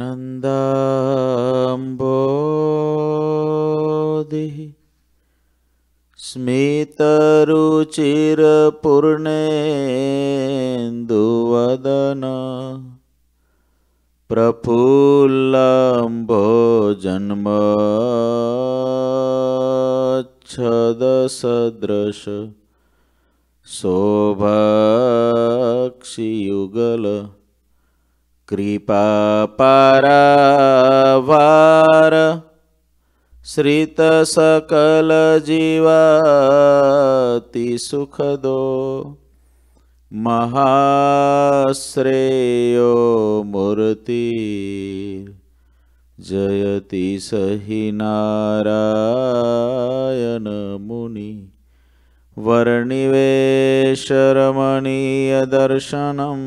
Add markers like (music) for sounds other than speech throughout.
नन्दाम्भो स्मितरुचिरपूर्णेन्दुवदन प्रफुल्लाम्भो जन्मच्छदसदृश शोभाक्षियुगल कृपापरावार श्रितसकलजीवातिसुखदो सुखदो महाश्रेयो मूर्ति जयति स हि नारायणमुनि वर्णिवेशरमणीयदर्शनम्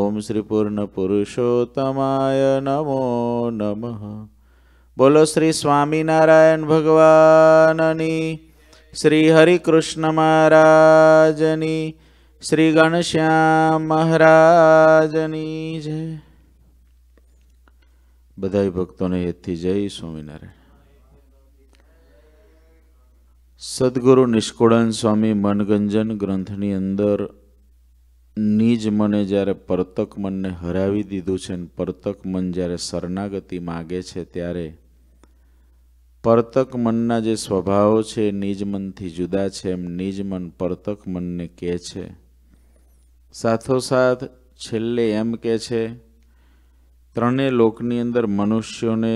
ઓમ શ્રી પૂર્ણ પુરુષોત્તમાય નમો નમઃ બોલો શ્રી સ્વામિનારાયણ ભગવાનની શ્રી હરિકૃષ્ણ મહારાજની શ્રી ગણશ્યામ મહારાજની જય બધા ભક્તોને હેતથી જય સ્વામિનારાયણ સદગુરુ નિષ્કુળન સ્વામી મનગંજન ગ્રંથની અંદર નિજ મને જ્યારે પરતક મનને હરાવી દીધું છે અને પરતક મન જ્યારે શરણાગતિ માગે છે ત્યારે પરતક મનના જે સ્વભાવો છે નિજ મનથી જુદા છે એમ નિજ મન પરતક મનને કહે છે સાથોસાથ છેલ્લે એમ કહે છે ત્રણેય લોકની અંદર મનુષ્યોને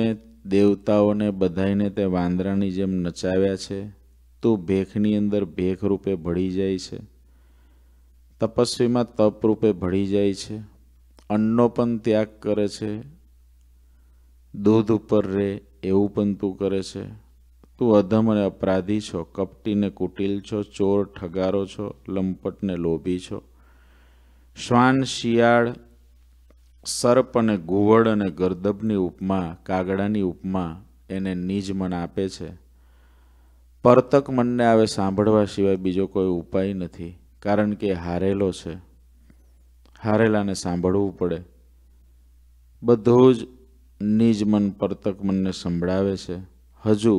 દેવતાઓને બધાઈને તે વાંદરાની જેમ નચાવ્યા છે તું ભેખની અંદર ભેખ રૂપે ભળી જાય છે તપસ્વીમાં તપ રૂપે ભળી જાય છે અન્નનો પણ ત્યાગ કરે છે દૂધ ઉપર રહે એવું પણ તું કરે છે તું અધમ અને અપરાધી છો કપટીને કુટિલ છો ચોર ઠગારો છો લંપટને લોભી છો શ્વાન શિયાળ સર્પ અને ઘુવડ અને ગરદબની ઉપમા કાગડાની ઉપમા એને નિજ મન આપે છે પરતક મનને આવે સાંભળવા સિવાય બીજો કોઈ ઉપાય નથી કારણ કે હારેલો છે હારેલાને સાંભળવું પડે બધું જ નિજ મન પરતક મનને સંભળાવે છે હજુ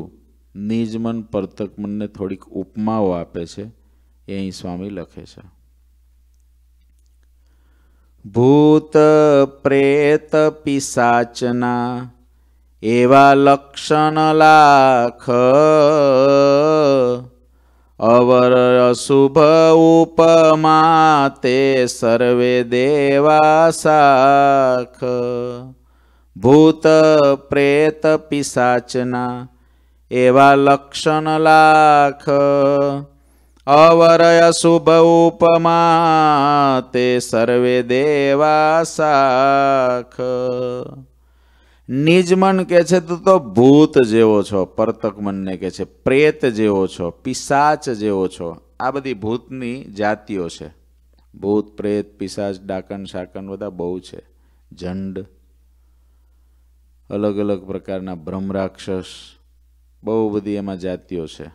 નિજ મન પરતક મનને થોડીક ઉપમાઓ આપે છે એ અહીં સ્વામી લખે છે ભૂત પ્રેત પિસાચના એવા લક્ષણ લાખ અવર શુભ ઉપમા તે સર્વે દેવા સાખ ભૂત પ્રેત પિશાચના એવા લક્ષણ લાખ અવર અશુભ ઉપમા તે સર્વે દેવા સાખ નિજમન કહે છે તું તો ભૂત જેવો છો પરતકમનને કહે છે પ્રેત જેવો છો પિશાચ જેવો છો આ બધી ભૂતની જાતિઓ છે ભૂત પ્રેત પિશાચ ડાકન શાકન બધા બહુ છે જંડ અલગ અલગ પ્રકારના બ્રહ્મરાક્ષસ બહુ બધી એમાં જાતિઓ છે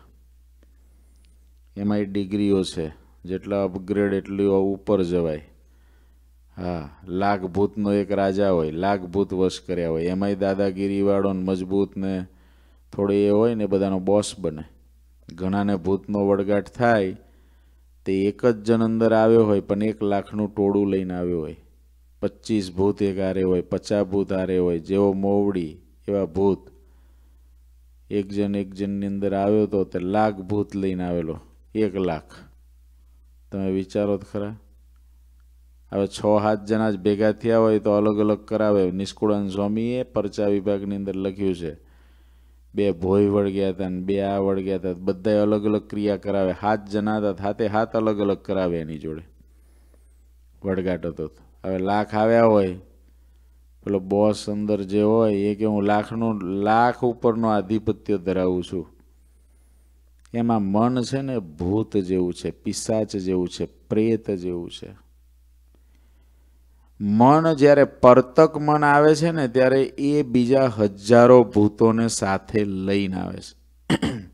એમાં ડિગ્રીઓ છે જેટલા અપગ્રેડ એટલી ઉપર જવાય હા લાગભૂતનો એક રાજા હોય લાગભૂત વશ કર્યા હોય એમાંય દાદાગીરીવાળો મજબૂત ને થોડો એ હોય ને બધાનો બોસ બને ઘણાને ભૂતનો વળગાટ થાય તે એક જ જણ અંદર આવ્યો હોય પણ એક લાખનું ટોળું લઈને આવ્યો હોય પચીસ ભૂત એક આરે હોય પચાસ ભૂત આરે હોય જેવો મોવડી એવા ભૂત એક જણ એક જણની અંદર આવ્યો તો તે લાખ ભૂત લઈને આવેલો એક લાખ તમે વિચારો ખરા હવે છ સાત જણા જ ભેગા થયા હોય તો અલગ અલગ કરાવે નિષ્કુળન સ્વામીએ પરચા વિભાગની અંદર લખ્યું છે બે ભોય વળગ્યા હતા ને બે આ વળગ્યા હતા બધા અલગ અલગ ક્રિયા કરાવે હાથ જણા હતા હાથે હાથ અલગ અલગ કરાવે એની જોડે વળગાટ હતો હવે લાખ આવ્યા હોય પેલો બોસ અંદર જે હોય એ કે હું લાખનું લાખ ઉપરનો આધિપત્ય ધરાવું છું એમાં મન છે ને ભૂત જેવું છે પિશાચ જેવું છે પ્રેત જેવું છે મન જ્યારે પરતક મન આવે છે ને ત્યારે એ બીજા હજારો ભૂતોને સાથે લઈને આવે છે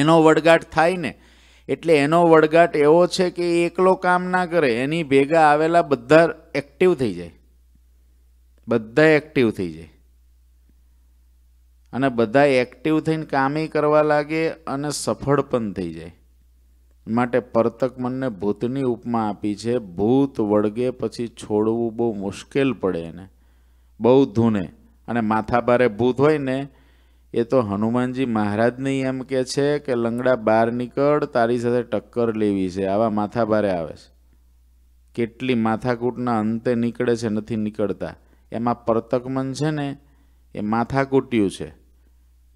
એનો વડગાટ થાય ને એટલે એનો વડગાટ એવો છે કે એકલો કામ ના કરે એની ભેગા આવેલા બધા એક્ટિવ થઈ જાય બધા એક્ટિવ થઈ જાય અને બધા એક્ટિવ થઈને કામે કરવા લાગે અને સફળ પણ થઈ જાય માટે પરતક મનને ભૂતની ઉપમા આપી છે ભૂત વળગે પછી છોડવું બહુ મુશ્કેલ પડે એને બહુ ધૂને અને માથાભારે ભૂત હોય ને એ તો હનુમાનજી મહારાજને એમ કે છે કે લંગડા બહાર નીકળ તારી સાથે ટક્કર લેવી છે આવા માથાભારે આવે છે કેટલી માથાકૂટના અંતે નીકળે છે નથી નીકળતા એમાં પરતકમન છે ને એ માથાકૂટ્યું છે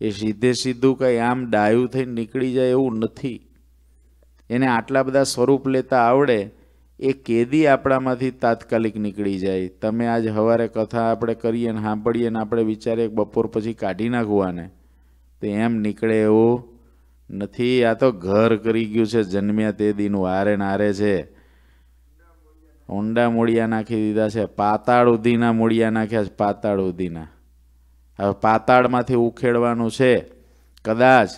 એ સીધે સીધું કંઈ આમ ડાયું થઈ નીકળી જાય એવું નથી એને આટલા બધા સ્વરૂપ લેતા આવડે એ કેદી આપણામાંથી તાત્કાલિક નીકળી જાય તમે આજ સવારે કથા આપણે કરીએ ને સાંભળીએ ને આપણે વિચારીએ બપોર પછી કાઢી નાખવાને તો એમ નીકળે એવું નથી આ તો ઘર કરી ગયું છે જન્મ્યા તે દીનું આરે નારે છે ઊંડા મૂળિયા નાખી દીધા છે પાતાળ ઉધીના મૂળિયા નાખ્યા છે પાતાળ ઉધીના હવે પાતાળમાંથી ઉખેડવાનું છે કદાચ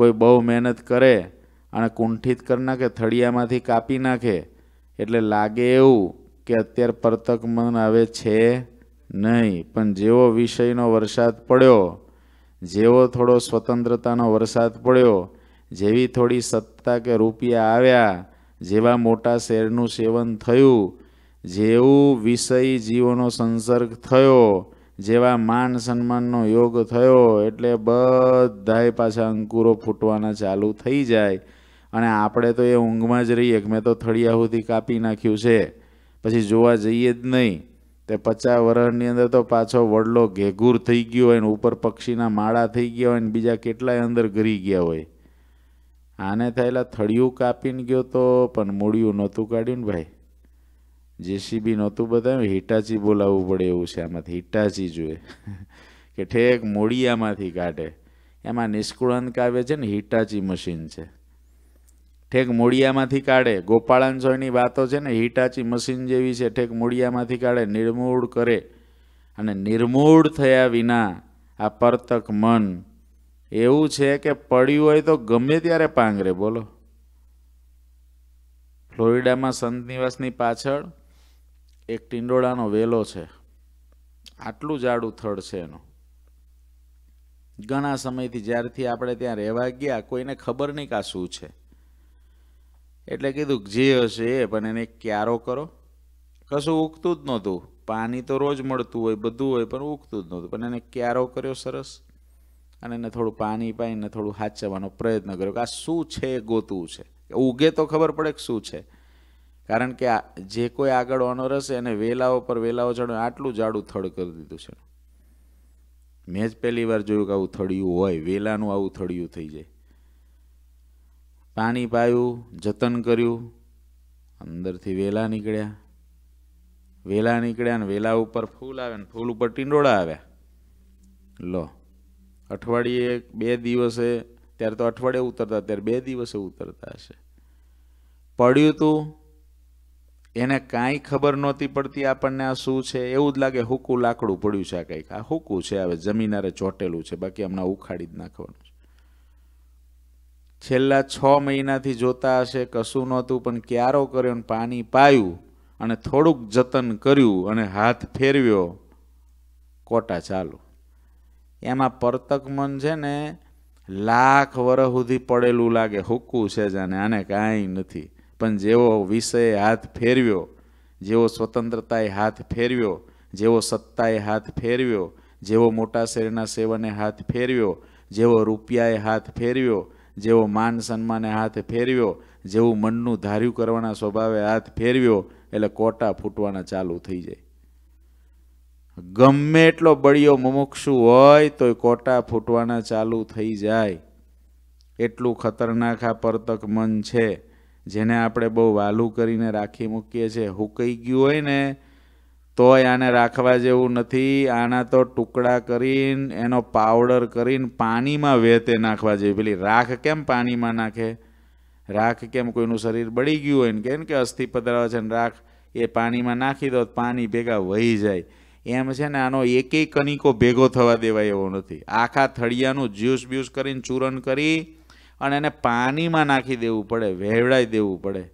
કોઈ બહુ મહેનત કરે અને કુંઠિત કરી નાખે થળિયામાંથી કાપી નાખે એટલે લાગે એવું કે અત્યારે પરતક મન આવે છે નહીં પણ જેવો વિષયનો વરસાદ પડ્યો જેવો થોડો સ્વતંત્રતાનો વરસાદ પડ્યો જેવી થોડી સત્તા કે રૂપિયા આવ્યા જેવા મોટા શેરનું સેવન થયું જેવું વિષય જીવોનો સંસર્ગ થયો જેવા માન સન્માનનો યોગ થયો એટલે બધાય પાછા અંકુરો ફૂટવાના ચાલુ થઈ જાય અને આપણે તો એ ઊંઘમાં જ રહીએ કે મેં તો થળિયાહુથી કાપી નાખ્યું છે પછી જોવા જઈએ જ નહીં તે પચાસ વર્ષની અંદર તો પાછો વડલો ઘેઘૂર થઈ ગયો હોય ને ઉપર પક્ષીના માળા થઈ ગયા હોય ને બીજા કેટલાય અંદર ઘરી ગયા હોય આને થયેલા થળિયું કાપીને ગયો તો પણ મૂળિયું નહોતું કાઢ્યું ને ભાઈ જેસીબી નહોતું બતાવ્યું હિટાચી બોલાવવું પડે એવું છે આમાંથી હિટાચી જોઈએ કે ઠેક મોડિયામાંથી કાઢે એમાં નિષ્કુળાંત કાવ્ય છે ને હિટાચી મશીન છે ઠેક મૂળિયામાંથી કાઢે ગોપાળાંજોયની વાતો છે ને હિટાચી મશીન જેવી છે ઠેક મૂળિયામાંથી કાઢે નિર્મૂળ કરે અને નિર્મૂળ થયા વિના આ પરતક મન એવું છે કે પડ્યું હોય તો ગમે ત્યારે પાંગરે બોલો ફ્લોરિડામાં સંત નિવાસની પાછળ એક ટિંડોળાનો વેલો છે આટલું જાડું થડ છે એનું ઘણા સમયથી જ્યારથી આપણે ત્યાં રહેવા ગયા કોઈને ખબર નહીં કે આ શું છે એટલે કીધું જે હશે એ પણ એને ક્યારો કરો કશું ઉગતું જ નહોતું પાણી તો રોજ મળતું હોય બધું હોય પણ ઉગતું જ નહોતું પણ એને ક્યારો કર્યો સરસ અને એને થોડું પાણી પાઈને થોડું હાચવાનો પ્રયત્ન કર્યો કે આ શું છે ગોતવું છે ઉગે તો ખબર પડે કે શું છે કારણ કે આ જે કોઈ આગળ ઓનર હશે એને વેલાઓ પર વેલાઓ ચડે આટલું જાડું થડ કરી દીધું છે મેં જ પહેલી વાર જોયું કે આવું થડિયું હોય વેલાનું આવું થડિયું થઈ જાય પાણી પાયું જતન કર્યું અંદરથી વેલા નીકળ્યા વેલા નીકળ્યા ને વેલા ઉપર ફૂલ આવે ને ફૂલ ઉપર ટીંડોળા આવ્યા લો અઠવાડિયે બે દિવસે ત્યારે તો અઠવાડિયે ઉતરતા ત્યારે બે દિવસે ઉતરતા હશે પડ્યું તું એને કાંઈ ખબર નહોતી પડતી આપણને આ શું છે એવું જ લાગે હુકું લાકડું પડ્યું છે આ કંઈક આ હુકું છે હવે જમીનારે ચોટેલું છે બાકી હમણાં ઉખાડી જ નાખવાનું છેલ્લા છ મહિનાથી જોતા હશે કશું નહોતું પણ ક્યારો કર્યો ને પાણી પાયું અને થોડુંક જતન કર્યું અને હાથ ફેરવ્યો કોટા ચાલુ એમાં પરતક મન છે ને લાખ વર્ષ સુધી પડેલું લાગે હુક્કું છે જાને આને કાંઈ નથી પણ જેવો વિષય હાથ ફેરવ્યો જેવો સ્વતંત્રતાએ હાથ ફેરવ્યો જેવો સત્તાએ હાથ ફેરવ્યો જેવો મોટા શેરના સેવને હાથ ફેરવ્યો જેવો રૂપિયાએ હાથ ફેરવ્યો જેવો માન સન્માને હાથ ફેરવ્યો જેવું મનનું ધાર્યું કરવાના સ્વભાવે હાથ ફેરવ્યો એટલે કોટા ફૂટવાના ચાલુ થઈ જાય ગમે એટલો બળિયો મુમુક્ષુ હોય તો કોટા ફૂટવાના ચાલુ થઈ જાય એટલું ખતરનાક આ પરતક મન છે જેને આપણે બહુ વાલું કરીને રાખી મૂકીએ છીએ હુકાઈ ગયું હોય ને તોય આને રાખવા જેવું નથી આના તો ટુકડા કરીને એનો પાવડર કરીને પાણીમાં વહેતે નાખવા જેવી પેલી રાખ કેમ પાણીમાં નાખે રાખ કેમ કોઈનું શરીર બળી ગયું હોય ને કેમ કે અસ્થિ પધરાવે છે ને રાખ એ પાણીમાં નાખી દો પાણી ભેગા વહી જાય એમ છે ને આનો એકેય કનિકો ભેગો થવા દેવાય એવો નથી આખા થળિયાનું જ્યુસ બ્યુસ કરીને ચૂરણ કરી અને એને પાણીમાં નાખી દેવું પડે વહેવડાઈ દેવું પડે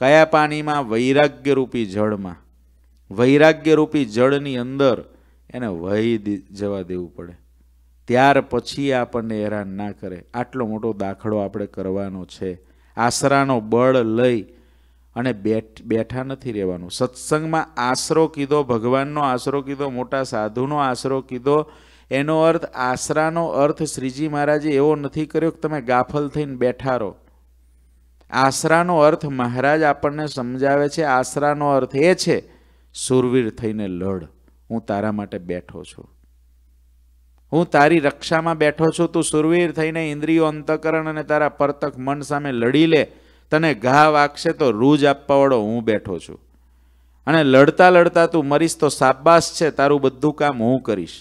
કયા પાણીમાં વૈરાગ્યરૂપી જળમાં વૈરાગ્યરૂપી જળની અંદર એને વહી જવા દેવું પડે ત્યાર પછી આપણને હેરાન ના કરે આટલો મોટો દાખલો આપણે કરવાનો છે આશરાનો બળ લઈ અને બેઠા નથી રહેવાનું સત્સંગમાં આશરો કીધો ભગવાનનો આશરો કીધો મોટા સાધુનો આશરો કીધો એનો અર્થ આશરાનો અર્થ શ્રીજી મહારાજે એવો નથી કર્યો કે તમે ગાફલ થઈને બેઠા રહો આશરાનો અર્થ મહારાજ આપણને સમજાવે છે આશરાનો અર્થ એ છે સુરવીર થઈને લડ હું તારા માટે બેઠો છું હું તારી રક્ષામાં બેઠો છું તું સુરવીર થઈને ઇન્દ્રિયો અંતકરણ અને તારા પરતક મન સામે લડી લે તને ઘા વાગશે તો રૂજ આપવાવાળો હું બેઠો છું અને લડતા લડતા તું મરીશ તો સાબાસ છે તારું બધું કામ હું કરીશ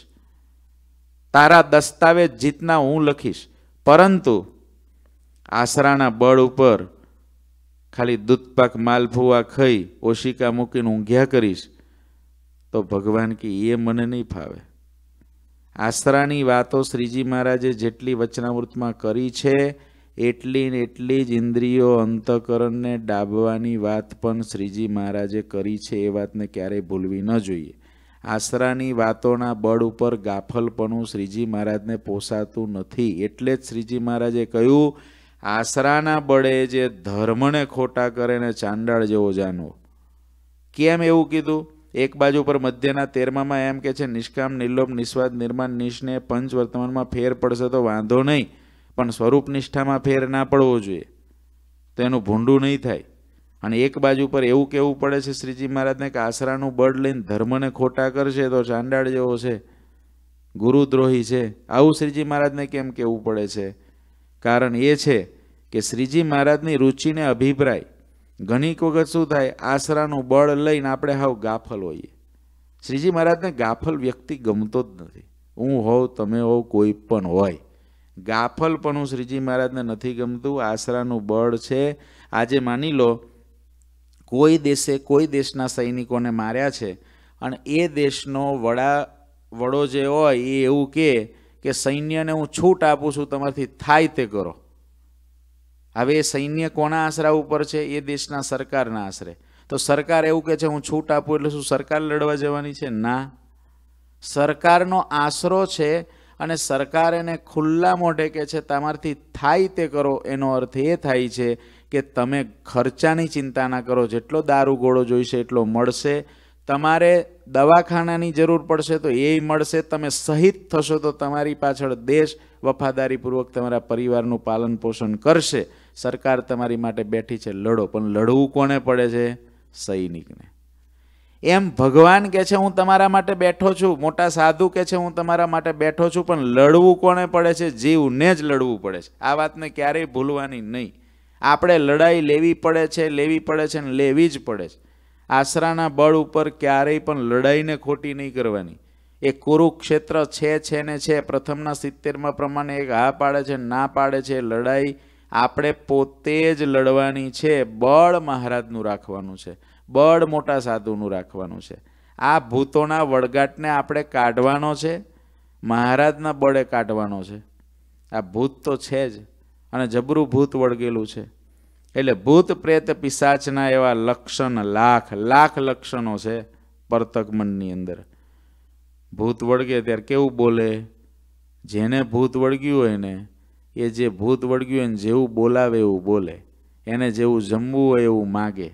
તારા દસ્તાવેજ જીતના હું લખીશ પરંતુ આશરાના બળ ઉપર ખાલી દૂધપાક માલફુઆ ખાઈ ઓશિકા મૂકીને ઊંઘ્યા કરીશ તો ભગવાન કે એ મને નહીં ફાવે આશરાની વાતો શ્રીજી મહારાજે જેટલી વચનામૃતમાં કરી છે એટલી ને એટલી જ ઇન્દ્રિયો અંતકરણને ડાબવાની વાત પણ શ્રીજી મહારાજે કરી છે એ વાતને ક્યારેય ભૂલવી ન જોઈએ આશરાની વાતોના બળ ઉપર ગાફલપણું શ્રીજી મહારાજને પોસાતું નથી એટલે જ શ્રીજી મહારાજે કહ્યું આશરાના બળે જે ધર્મને ખોટા કરે ને ચાંડાળ જેવો જાનવો કેમ એવું કીધું એક બાજુ પર મધ્યના તેરમામાં એમ કે છે નિષ્કામ નિર્લોભ નિસ્વાદ નિર્માણ નિષ્ને પંચ વર્તમાનમાં ફેર પડશે તો વાંધો નહીં પણ સ્વરૂપ નિષ્ઠામાં ફેર ના પડવો જોઈએ તો એનું ભૂંડું નહીં થાય અને એક બાજુ પર એવું કહેવું પડે છે શ્રીજી મહારાજને કે આશરાનું બળ લઈને ધર્મને ખોટા કરશે તો ચાંડાળ જેવો છે ગુરુદ્રોહી છે આવું શ્રીજી મહારાજને કેમ કહેવું પડે છે કારણ એ છે કે શ્રીજી મહારાજની રુચિને અભિપ્રાય ઘણીક વખત શું થાય આશરાનું બળ લઈને આપણે હાવ ગાફલ હોઈએ શ્રીજી મહારાજને ગાફલ વ્યક્તિ ગમતો જ નથી હું હોઉં તમે હોવ કોઈ પણ હોય ગાફલ પણ હું શ્રીજી મહારાજને નથી ગમતું આશરાનું બળ છે આજે માની લો કોઈ દેશે કોઈ દેશના સૈનિકોને માર્યા છે અને એ દેશનો વડા વડો જે હોય એ એવું કે કે સૈન્યને હું છૂટ આપું છું તમારાથી થાય તે કરો હવે એ સૈન્ય કોના આશરા ઉપર છે એ દેશના સરકારના આશરે તો સરકાર એવું કહે છે હું છૂટ આપું એટલે શું સરકાર લડવા જવાની છે ના સરકારનો આશરો છે અને સરકાર એને ખુલ્લા મોઢે કે છે તમારથી થાય તે કરો એનો અર્થ એ થાય છે કે તમે ખર્ચાની ચિંતા ના કરો જેટલો દારૂ ગોળો જોઈશે એટલો મળશે તમારે દવાખાનાની જરૂર પડશે તો એ મળશે તમે શહીદ થશો તો તમારી પાછળ દેશ વફાદારીપૂર્વક તમારા પરિવારનું પાલન પોષણ કરશે સરકાર તમારી માટે બેઠી છે લડો પણ લડવું કોને પડે છે સૈનિકને એમ ભગવાન કે છે હું તમારા માટે બેઠો છું મોટા સાધુ કે છે હું તમારા માટે બેઠો છું પણ લડવું કોને પડે છે જીવને જ લડવું પડે છે આ વાતને ક્યારેય ભૂલવાની નહીં આપણે લડાઈ લેવી પડે છે લેવી પડે છે અને લેવી જ પડે છે આશરાના બળ ઉપર ક્યારેય પણ લડાઈને ખોટી નહીં કરવાની એ કુરુક્ષેત્ર છે છે ને છે પ્રથમના સિત્તેરમાં પ્રમાણે એક હા પાડે છે ના પાડે છે લડાઈ આપણે પોતે જ લડવાની છે બળ મહારાજનું રાખવાનું છે બળ મોટા સાધુનું રાખવાનું છે આ ભૂતોના વળગાટને આપણે કાઢવાનો છે મહારાજના બળે કાઢવાનો છે આ ભૂત તો છે જ અને જબરું ભૂત વળગેલું છે એટલે ભૂત પ્રેત પિશાચના એવા લક્ષણ લાખ લાખ લક્ષણો છે પરતક મનની અંદર ભૂત વળગે ત્યારે કેવું બોલે જેને ભૂત વળગ્યું હોય ને એ જે ભૂત વળગ્યું હોય ને જેવું બોલાવે એવું બોલે એને જેવું જમવું હોય એવું માગે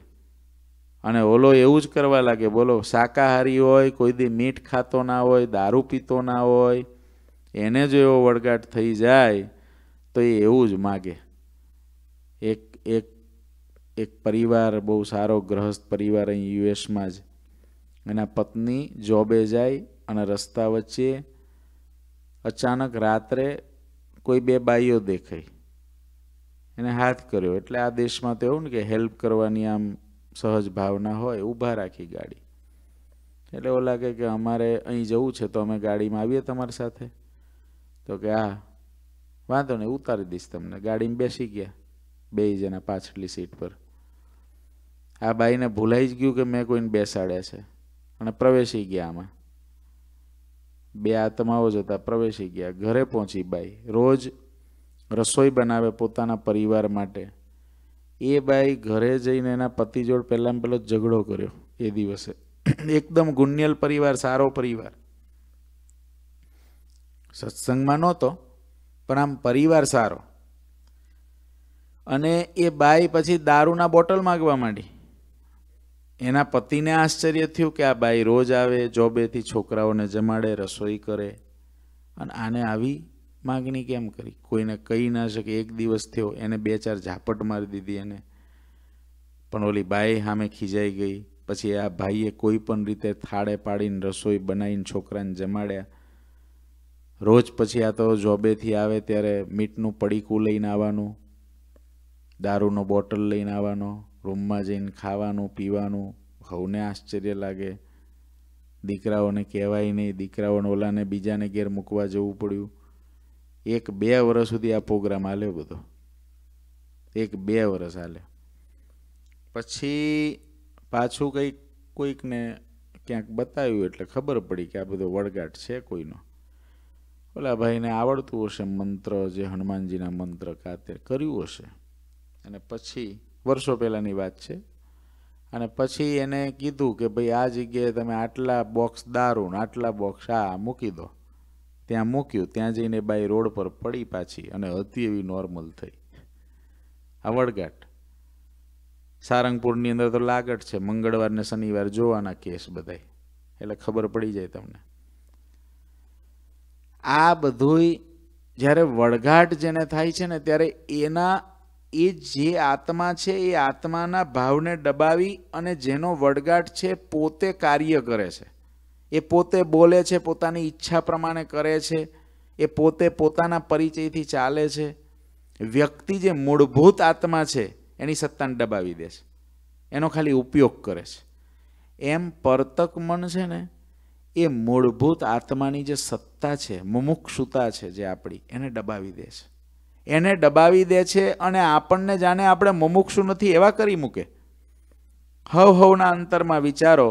અને ઓલો એવું જ કરવા લાગે બોલો શાકાહારી હોય કોઈ દી મીઠ ખાતો ના હોય દારૂ પીતો ના હોય એને જો એવો વળગાટ થઈ જાય તો એ એવું જ માગે એક એક એક પરિવાર બહુ સારો ગ્રહસ્થ પરિવાર અહીં યુએસમાં જ એના પત્ની જોબે જાય અને રસ્તા વચ્ચે અચાનક રાત્રે કોઈ બે બાઈઓ દેખાય એને હાથ કર્યો એટલે આ દેશમાં તો એવું ને કે હેલ્પ કરવાની આમ સહજ ભાવના હોય ઊભા રાખી ગાડી એટલે એવું લાગે કે અમારે અહીં જવું છે તો અમે ગાડીમાં આવીએ તમારી સાથે તો કે હા વાંધો નહીં ઉતારી દઈશ તમને ગાડીમાં બેસી ગયા બે જણા પાછળની સીટ પર આ બાઈને ભૂલાઈ જ ગયું કે મેં કોઈને બેસાડ્યા છે અને પ્રવેશી ગયા આમાં બે આત્માઓ જતા પ્રવેશી ગયા ઘરે પહોંચી બાઈ રોજ રસોઈ બનાવે પોતાના પરિવાર માટે એ બાઈ ઘરે જઈને એના પતિ જોડ પહેલાં પહેલો ઝઘડો કર્યો એ દિવસે એકદમ ગુન્યલ પરિવાર સારો પરિવાર સત્સંગમાં નહોતો પણ આમ પરિવાર સારો અને એ બાઈ પછી દારૂના બોટલ માગવા માંડી એના પતિને આશ્ચર્ય થયું કે આ બાઈ રોજ આવે જોબેથી છોકરાઓને જમાડે રસોઈ કરે અને આને આવી માગણી કેમ કરી કોઈને કહી ના શકે એક દિવસ થયો એને બે ચાર ઝાપટ મારી દીધી એને પણ ઓલી બાઈ સામે ખીજાઈ ગઈ પછી આ ભાઈએ કોઈ પણ રીતે થાળે પાડીને રસોઈ બનાવીને છોકરાને જમાડ્યા રોજ પછી આ તો જોબેથી આવે ત્યારે મીટનું પડીકું લઈને આવવાનું દારૂનો બોટલ લઈને આવવાનો રૂમમાં જઈને ખાવાનું પીવાનું વહુને આશ્ચર્ય લાગે દીકરાઓને કહેવાય નહીં દીકરાઓને ઓલાને બીજાને ઘેર મૂકવા જવું પડ્યું એક બે વર્ષ સુધી આ પ્રોગ્રામ હાલ્યો બધો એક બે વર્ષ હાલે પછી પાછું કંઈક કોઈકને ક્યાંક બતાવ્યું એટલે ખબર પડી કે આ બધો વળગાટ છે કોઈનો ઓલા ભાઈને આવડતું હશે મંત્ર જે હનુમાનજીના મંત્ર કાતે કર્યું હશે અને પછી વર્ષો પહેલાંની વાત છે અને પછી એને કીધું કે ભાઈ આ જગ્યાએ તમે આટલા બોક્સ દારૂ આટલા બોક્સ આ મૂકી દો ત્યાં મૂક્યું ત્યાં જઈને બાય રોડ પર પડી પાછી અને હતી એવી નોર્મલ થઈ આ વળગાટ સારંગપુરની અંદર તો લાગટ છે મંગળવાર ને શનિવાર જોવાના કેસ બધાય એટલે ખબર પડી જાય તમને આ બધુંય જ્યારે વડઘાટ જેને થાય છે ને ત્યારે એના એ જે આત્મા છે એ આત્માના ભાવને દબાવી અને જેનો વડગાટ છે પોતે કાર્ય કરે છે એ પોતે બોલે છે પોતાની ઈચ્છા પ્રમાણે કરે છે એ પોતે પોતાના પરિચયથી ચાલે છે વ્યક્તિ જે મૂળભૂત આત્મા છે એની સત્તાને દબાવી દે છે એનો ખાલી ઉપયોગ કરે છે એમ પરતક મન છે ને એ મૂળભૂત આત્માની જે સત્તા છે મુમુક્ષુતા છે જે આપણી એને દબાવી દે છે એને દબાવી દે છે અને આપણને જાણે આપણે મુમુક્ષુ નથી એવા કરી મૂકે હવ હવના અંતરમાં વિચારો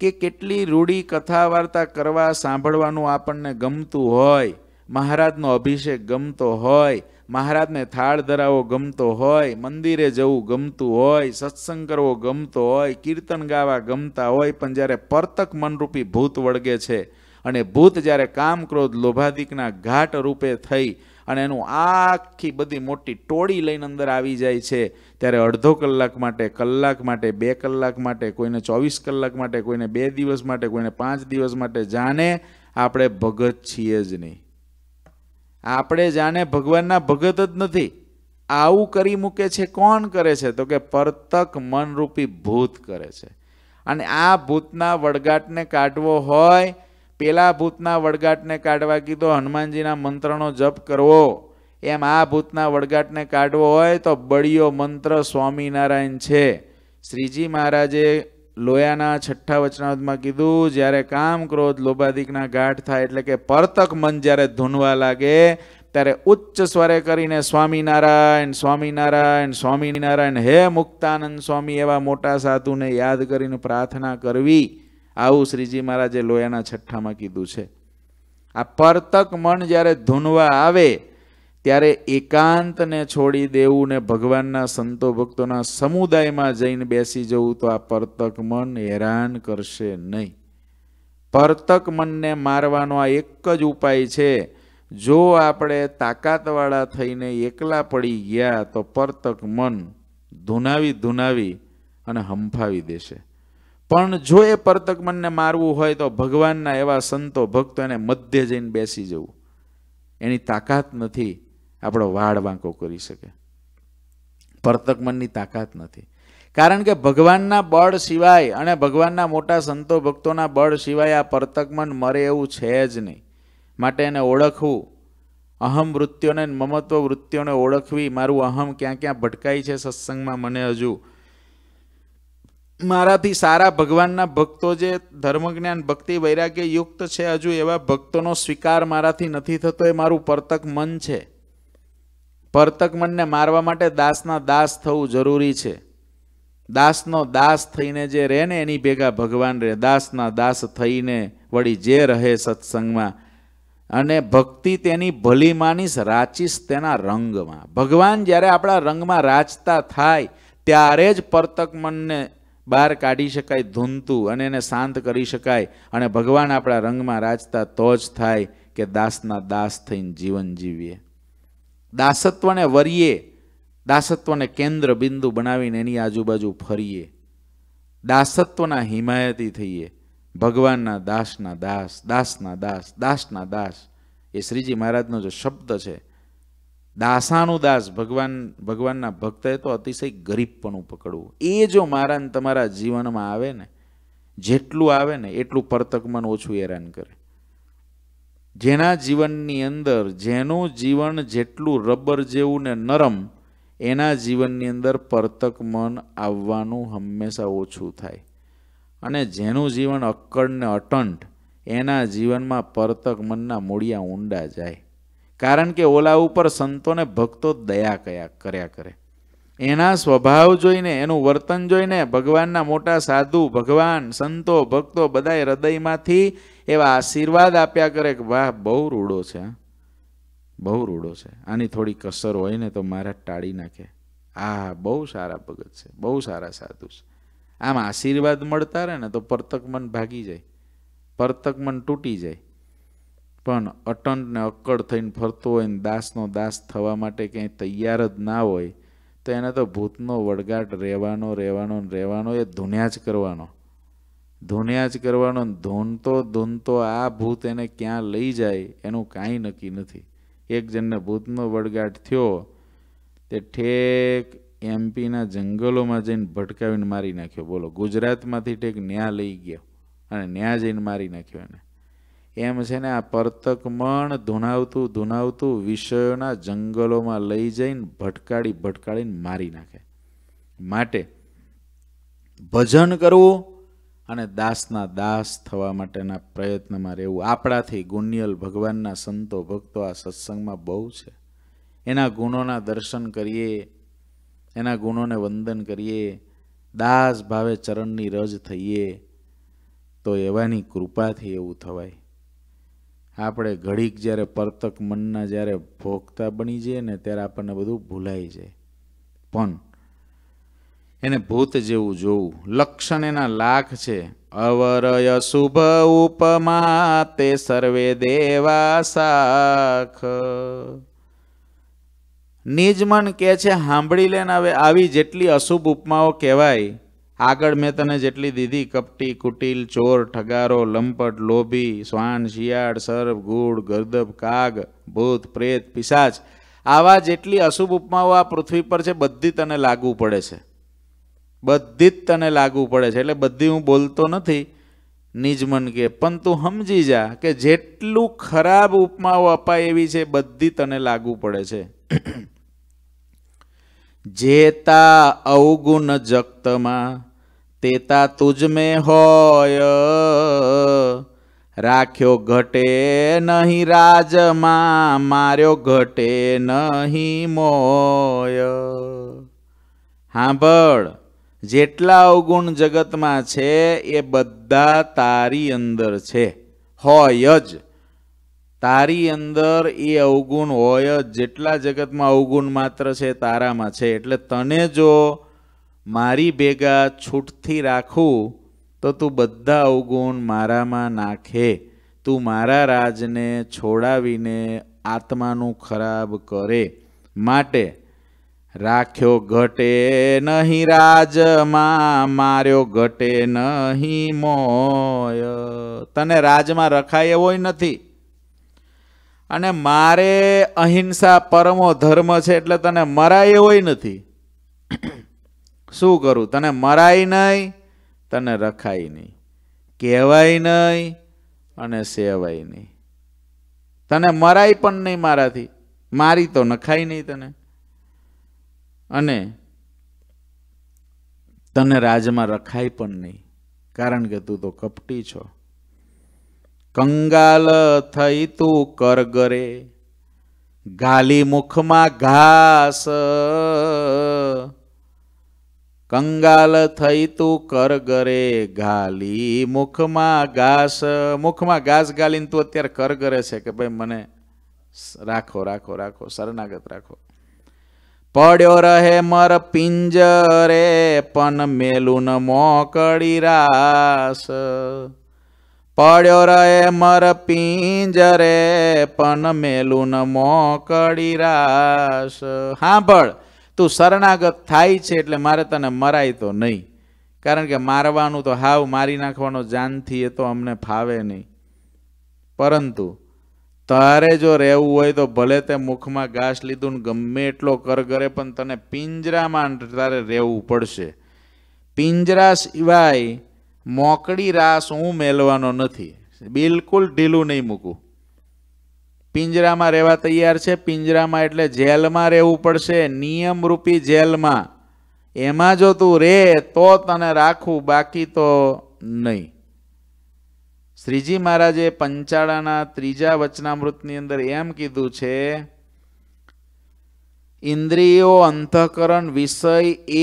કે કેટલી રૂઢી કથા વાર્તા કરવા સાંભળવાનું આપણને ગમતું હોય મહારાજનો અભિષેક ગમતો હોય મહારાજને થાળ ધરાવો ગમતો હોય મંદિરે જવું ગમતું હોય સત્સંગ કરવો ગમતો હોય કીર્તન ગાવા ગમતા હોય પણ જ્યારે પરતક મનરૂપી ભૂત વળગે છે અને ભૂત જ્યારે કામ ક્રોધ લોભાદિકના ઘાટ રૂપે થઈ અને એનું આખી બધી મોટી ટોળી લઈને અંદર આવી જાય છે ત્યારે અડધો કલાક માટે કલાક માટે બે કલાક માટે કોઈને ચોવીસ કલાક માટે કોઈને બે દિવસ માટે કોઈને પાંચ દિવસ માટે જાણે આપણે ભગત છીએ જ નહીં આપણે જાણે ભગવાનના ભગત જ નથી આવું કરી મૂકે છે કોણ કરે છે તો કે પરતક મનરૂપી ભૂત કરે છે અને આ ભૂતના વડગાટને કાઢવો હોય પેલા ભૂતના વડગાટને કાઢવા કીધો હનુમાનજીના મંત્રનો જપ કરવો એમ આ ભૂતના વડગાટને કાઢવો હોય તો બળિયો મંત્ર સ્વામિનારાયણ છે શ્રીજી મહારાજે લોયાના છઠ્ઠા વચનાવતમાં કીધું જ્યારે કામ ક્રોધ લોબાદિકના ગાઢ થાય એટલે કે પરતક મન જ્યારે ધૂનવા લાગે ત્યારે ઉચ્ચ સ્વરે કરીને સ્વામિનારાયણ સ્વામિનારાયણ સ્વામિનારાયણ હે મુક્તાનંદ સ્વામી એવા મોટા સાધુને યાદ કરીને પ્રાર્થના કરવી આવું શ્રીજી મહારાજે લોયાના છઠ્ઠામાં કીધું છે આ પરતક મન જ્યારે ધૂનવા આવે ત્યારે એકાંતને છોડી દેવું ને ભગવાનના સંતો ભક્તોના સમુદાયમાં જઈને બેસી જવું તો આ પરતક મન હેરાન કરશે નહીં પરતક મનને મારવાનો આ એક જ ઉપાય છે જો આપણે તાકાતવાળા થઈને એકલા પડી ગયા તો પરતક મન ધૂનાવી ધૂનાવી અને હંફાવી દેશે પણ જો એ પરતક મનને મારવું હોય તો ભગવાનના એવા સંતો ભક્તો એને મધ્ય જઈને બેસી જવું એની તાકાત નથી આપણો વાળ વાંકો કરી શકે પરતક મનની તાકાત નથી કારણ કે ભગવાનના બળ સિવાય અને ભગવાનના મોટા સંતો ભક્તોના બળ સિવાય આ પરતકમન મરે એવું છે જ નહીં માટે એને ઓળખવું અહમ વૃત્તિઓને મમત્વ વૃત્તિઓને ઓળખવી મારું અહમ ક્યાં ક્યાં ભટકાય છે સત્સંગમાં મને હજુ મારાથી સારા ભગવાનના ભક્તો જે ધર્મજ્ઞાન ભક્તિ વૈરાગ્ય યુક્ત છે હજુ એવા ભક્તોનો સ્વીકાર મારાથી નથી થતો એ મારું પરતક મન છે પરતક મનને મારવા માટે દાસના દાસ થવું જરૂરી છે દાસનો દાસ થઈને જે રહે ને એની ભેગા ભગવાન રહે દાસના દાસ થઈને વળી જે રહે સત્સંગમાં અને ભક્તિ તેની ભલી માનીશ રાચીશ તેના રંગમાં ભગવાન જ્યારે આપણા રંગમાં રાચતા થાય ત્યારે જ પરતક મનને બહાર કાઢી શકાય ધૂનતું અને એને શાંત કરી શકાય અને ભગવાન આપણા રંગમાં રાજતા તો જ થાય કે દાસના દાસ થઈને જીવન જીવીએ દાસત્વને વરીએ દાસત્વને કેન્દ્ર બિંદુ બનાવીને એની આજુબાજુ ફરીએ દાસત્વના હિમાયતી થઈએ ભગવાનના દાસના દાસ દાસના દાસ દાસના દાસ એ શ્રીજી મહારાજનો જે શબ્દ છે દાસાનું દાસ ભગવાન ભગવાનના ભક્તએ તો અતિશય ગરીબપણું પકડવું એ જો મારા ને તમારા જીવનમાં આવે ને જેટલું આવે ને એટલું પરતકમન ઓછું હેરાન કરે જેના જીવનની અંદર જેનું જીવન જેટલું રબર જેવું ને નરમ એના જીવનની અંદર પરતક મન આવવાનું હંમેશા ઓછું થાય અને જેનું જીવન અક્કડ ને અટંટ એના જીવનમાં પરતક મનના મૂળિયા ઊંડા જાય કારણ કે ઓલા ઉપર સંતોને ભક્તો દયા કયા કર્યા કરે એના સ્વભાવ જોઈને એનું વર્તન જોઈને ભગવાનના મોટા સાધુ ભગવાન સંતો ભક્તો બધાએ હૃદયમાંથી એવા આશીર્વાદ આપ્યા કરે કે વાહ બહુ રૂડો છે બહુ રૂડો છે આની થોડી કસર હોય ને તો મારા ટાળી નાખે આ બહુ સારા ભગત છે બહુ સારા સાધુ છે આમ આશીર્વાદ મળતા રહે ને તો પરતક મન ભાગી જાય પરતક મન તૂટી જાય પણ અટંટને અક્કડ થઈને ફરતો હોય ને દાસનો દાસ થવા માટે ક્યાંય તૈયાર જ ના હોય તો એને તો ભૂતનો વડગાટ રહેવાનો રહેવાનો ને રહેવાનો એ ધૂન્યા જ કરવાનો ધૂન્યા જ કરવાનો ને ધૂનતો ધૂનતો આ ભૂત એને ક્યાં લઈ જાય એનું કાંઈ નક્કી નથી એક જણને ભૂતનો વડગાટ થયો તે ઠેક એમપીના જંગલોમાં જઈને ભટકાવીને મારી નાખ્યો બોલો ગુજરાતમાંથી ઠેક ન્યા લઈ ગયો અને ન્યા જઈને મારી નાખ્યો એને એમ છેને આ પર્તક મણ ધૂનાવતું ધૂનાવતું વિષયોના જંગલોમાં લઈ જઈને ભટકાળી ભટકાળીને મારી નાખે માટે ભજન કરવું અને દાસના દાસ થવા માટેના પ્રયત્નમાં રહેવું આપણાથી ગુણિયલ ભગવાનના સંતો ભક્તો આ સત્સંગમાં બહુ છે એના ગુણોના દર્શન કરીએ એના ગુણોને વંદન કરીએ દાસ ભાવે ચરણની રજ થઈએ તો એવાની કૃપાથી એવું થવાય આપણે ઘડીક જ્યારે પરતક મનના જ્યારે ભોગતા બની જઈએ ને ત્યારે આપણને બધું ભૂલાઈ જાય પણ એને ભૂત જેવું જોવું લક્ષણ એના લાખ છે અવરય શુભ ઉપમા તે સર્વે દેવા સાખ નિજ મન કહે છે સાંભળી લેને હવે આવી જેટલી અશુભ ઉપમાઓ કહેવાય આગળ મેં તને જેટલી દીધી કપટી કુટિલ ચોર ઠગારો લંપટ લોભી શ્વાન શિયાળ સર્વ ગુડ ગર્દબ કાગ ભૂત પ્રેત પિશાચ આવા જેટલી અશુભ ઉપમાઓ આ પૃથ્વી પર છે બધી તને લાગુ પડે છે બધી જ તને લાગુ પડે છે એટલે બધી હું બોલતો નથી નિજ મન કે પણ તું સમજી જા કે જેટલું ખરાબ ઉપમાઓ અપાય એવી છે બધી તને લાગુ પડે છે (clears throat) જેતા અવગુણ જગતમાં તેતા તુજમે હોય રાખ્યો ઘટે નહીં રાજમાં માર્યો ઘટે નહીં મોય હાંભળ જેટલા અવગુણ જગતમાં છે એ બધા તારી અંદર છે હોય જ તારી અંદર એ અવગુણ હોય જ જેટલા જગતમાં અવગુણ માત્ર છે તારામાં છે એટલે તને જો મારી ભેગા છૂટથી રાખું તો તું બધા અવગુણ મારામાં નાખે તું મારા રાજને છોડાવીને આત્માનું ખરાબ કરે માટે રાખ્યો ઘટે નહીં રાજમાં માર્યો ઘટે નહીં મોય તને રાજમાં રખાય એવો નથી અને મારે અહિંસા પરમો ધર્મ છે એટલે તને મરાય એવો નથી શું કરું તને મરાય નહીં તને રખાય નહીં કહેવાય નહીં અને સેવાય નહીં તને મરાય પણ નહીં મારાથી મારી તો નખાય નહીં તને અને તને રાજમાં રખાય પણ નહીં કારણ કે તું તો કપટી છો કંગાલ થઈ તું કરગરે ગાલી મુખમાં ઘાસ કંગાલ થઈ તું કર કરગરે ગાલી મુખમાં ઘાસ મુખમાં ઘાસ ગાલીને તું અત્યારે કરગરે છે કે ભાઈ મને રાખો રાખો રાખો શરણાગત રાખો પડ્યો રહે મર પિંજરે પણ મેલું ન મોકળી રાસ પડ્યો રહે મર પિંજરે પણ મેલું ન મોકળી રાસ સાંભળ તું શરણાગત થાય છે એટલે મારે તને મરાય તો નહીં કારણ કે મારવાનું તો હાવ મારી નાખવાનો જાનથી એ તો અમને ફાવે નહીં પરંતુ તારે જો રહેવું હોય તો ભલે તે મુખમાં ઘાસ લીધું ને ગમે એટલો કરગરે પણ તને પિંજરામાં તારે રહેવું પડશે પિંજરા સિવાય મોકળી રાસ હું મેલવાનો નથી બિલકુલ ઢીલું નહીં મૂકું પિંજરામાં રહેવા તૈયાર છે પિંજરામાં એટલે જેલમાં રહેવું પડશે નિયમરૂપી જેલમાં એમાં જો તું રે તો તને રાખું બાકી તો નહીં શ્રીજી મહારાજે પંચાળાના ત્રીજા વચનામૃતની અંદર એમ કીધું છે ઇન્દ્રિયો અંતઃકરણ વિષય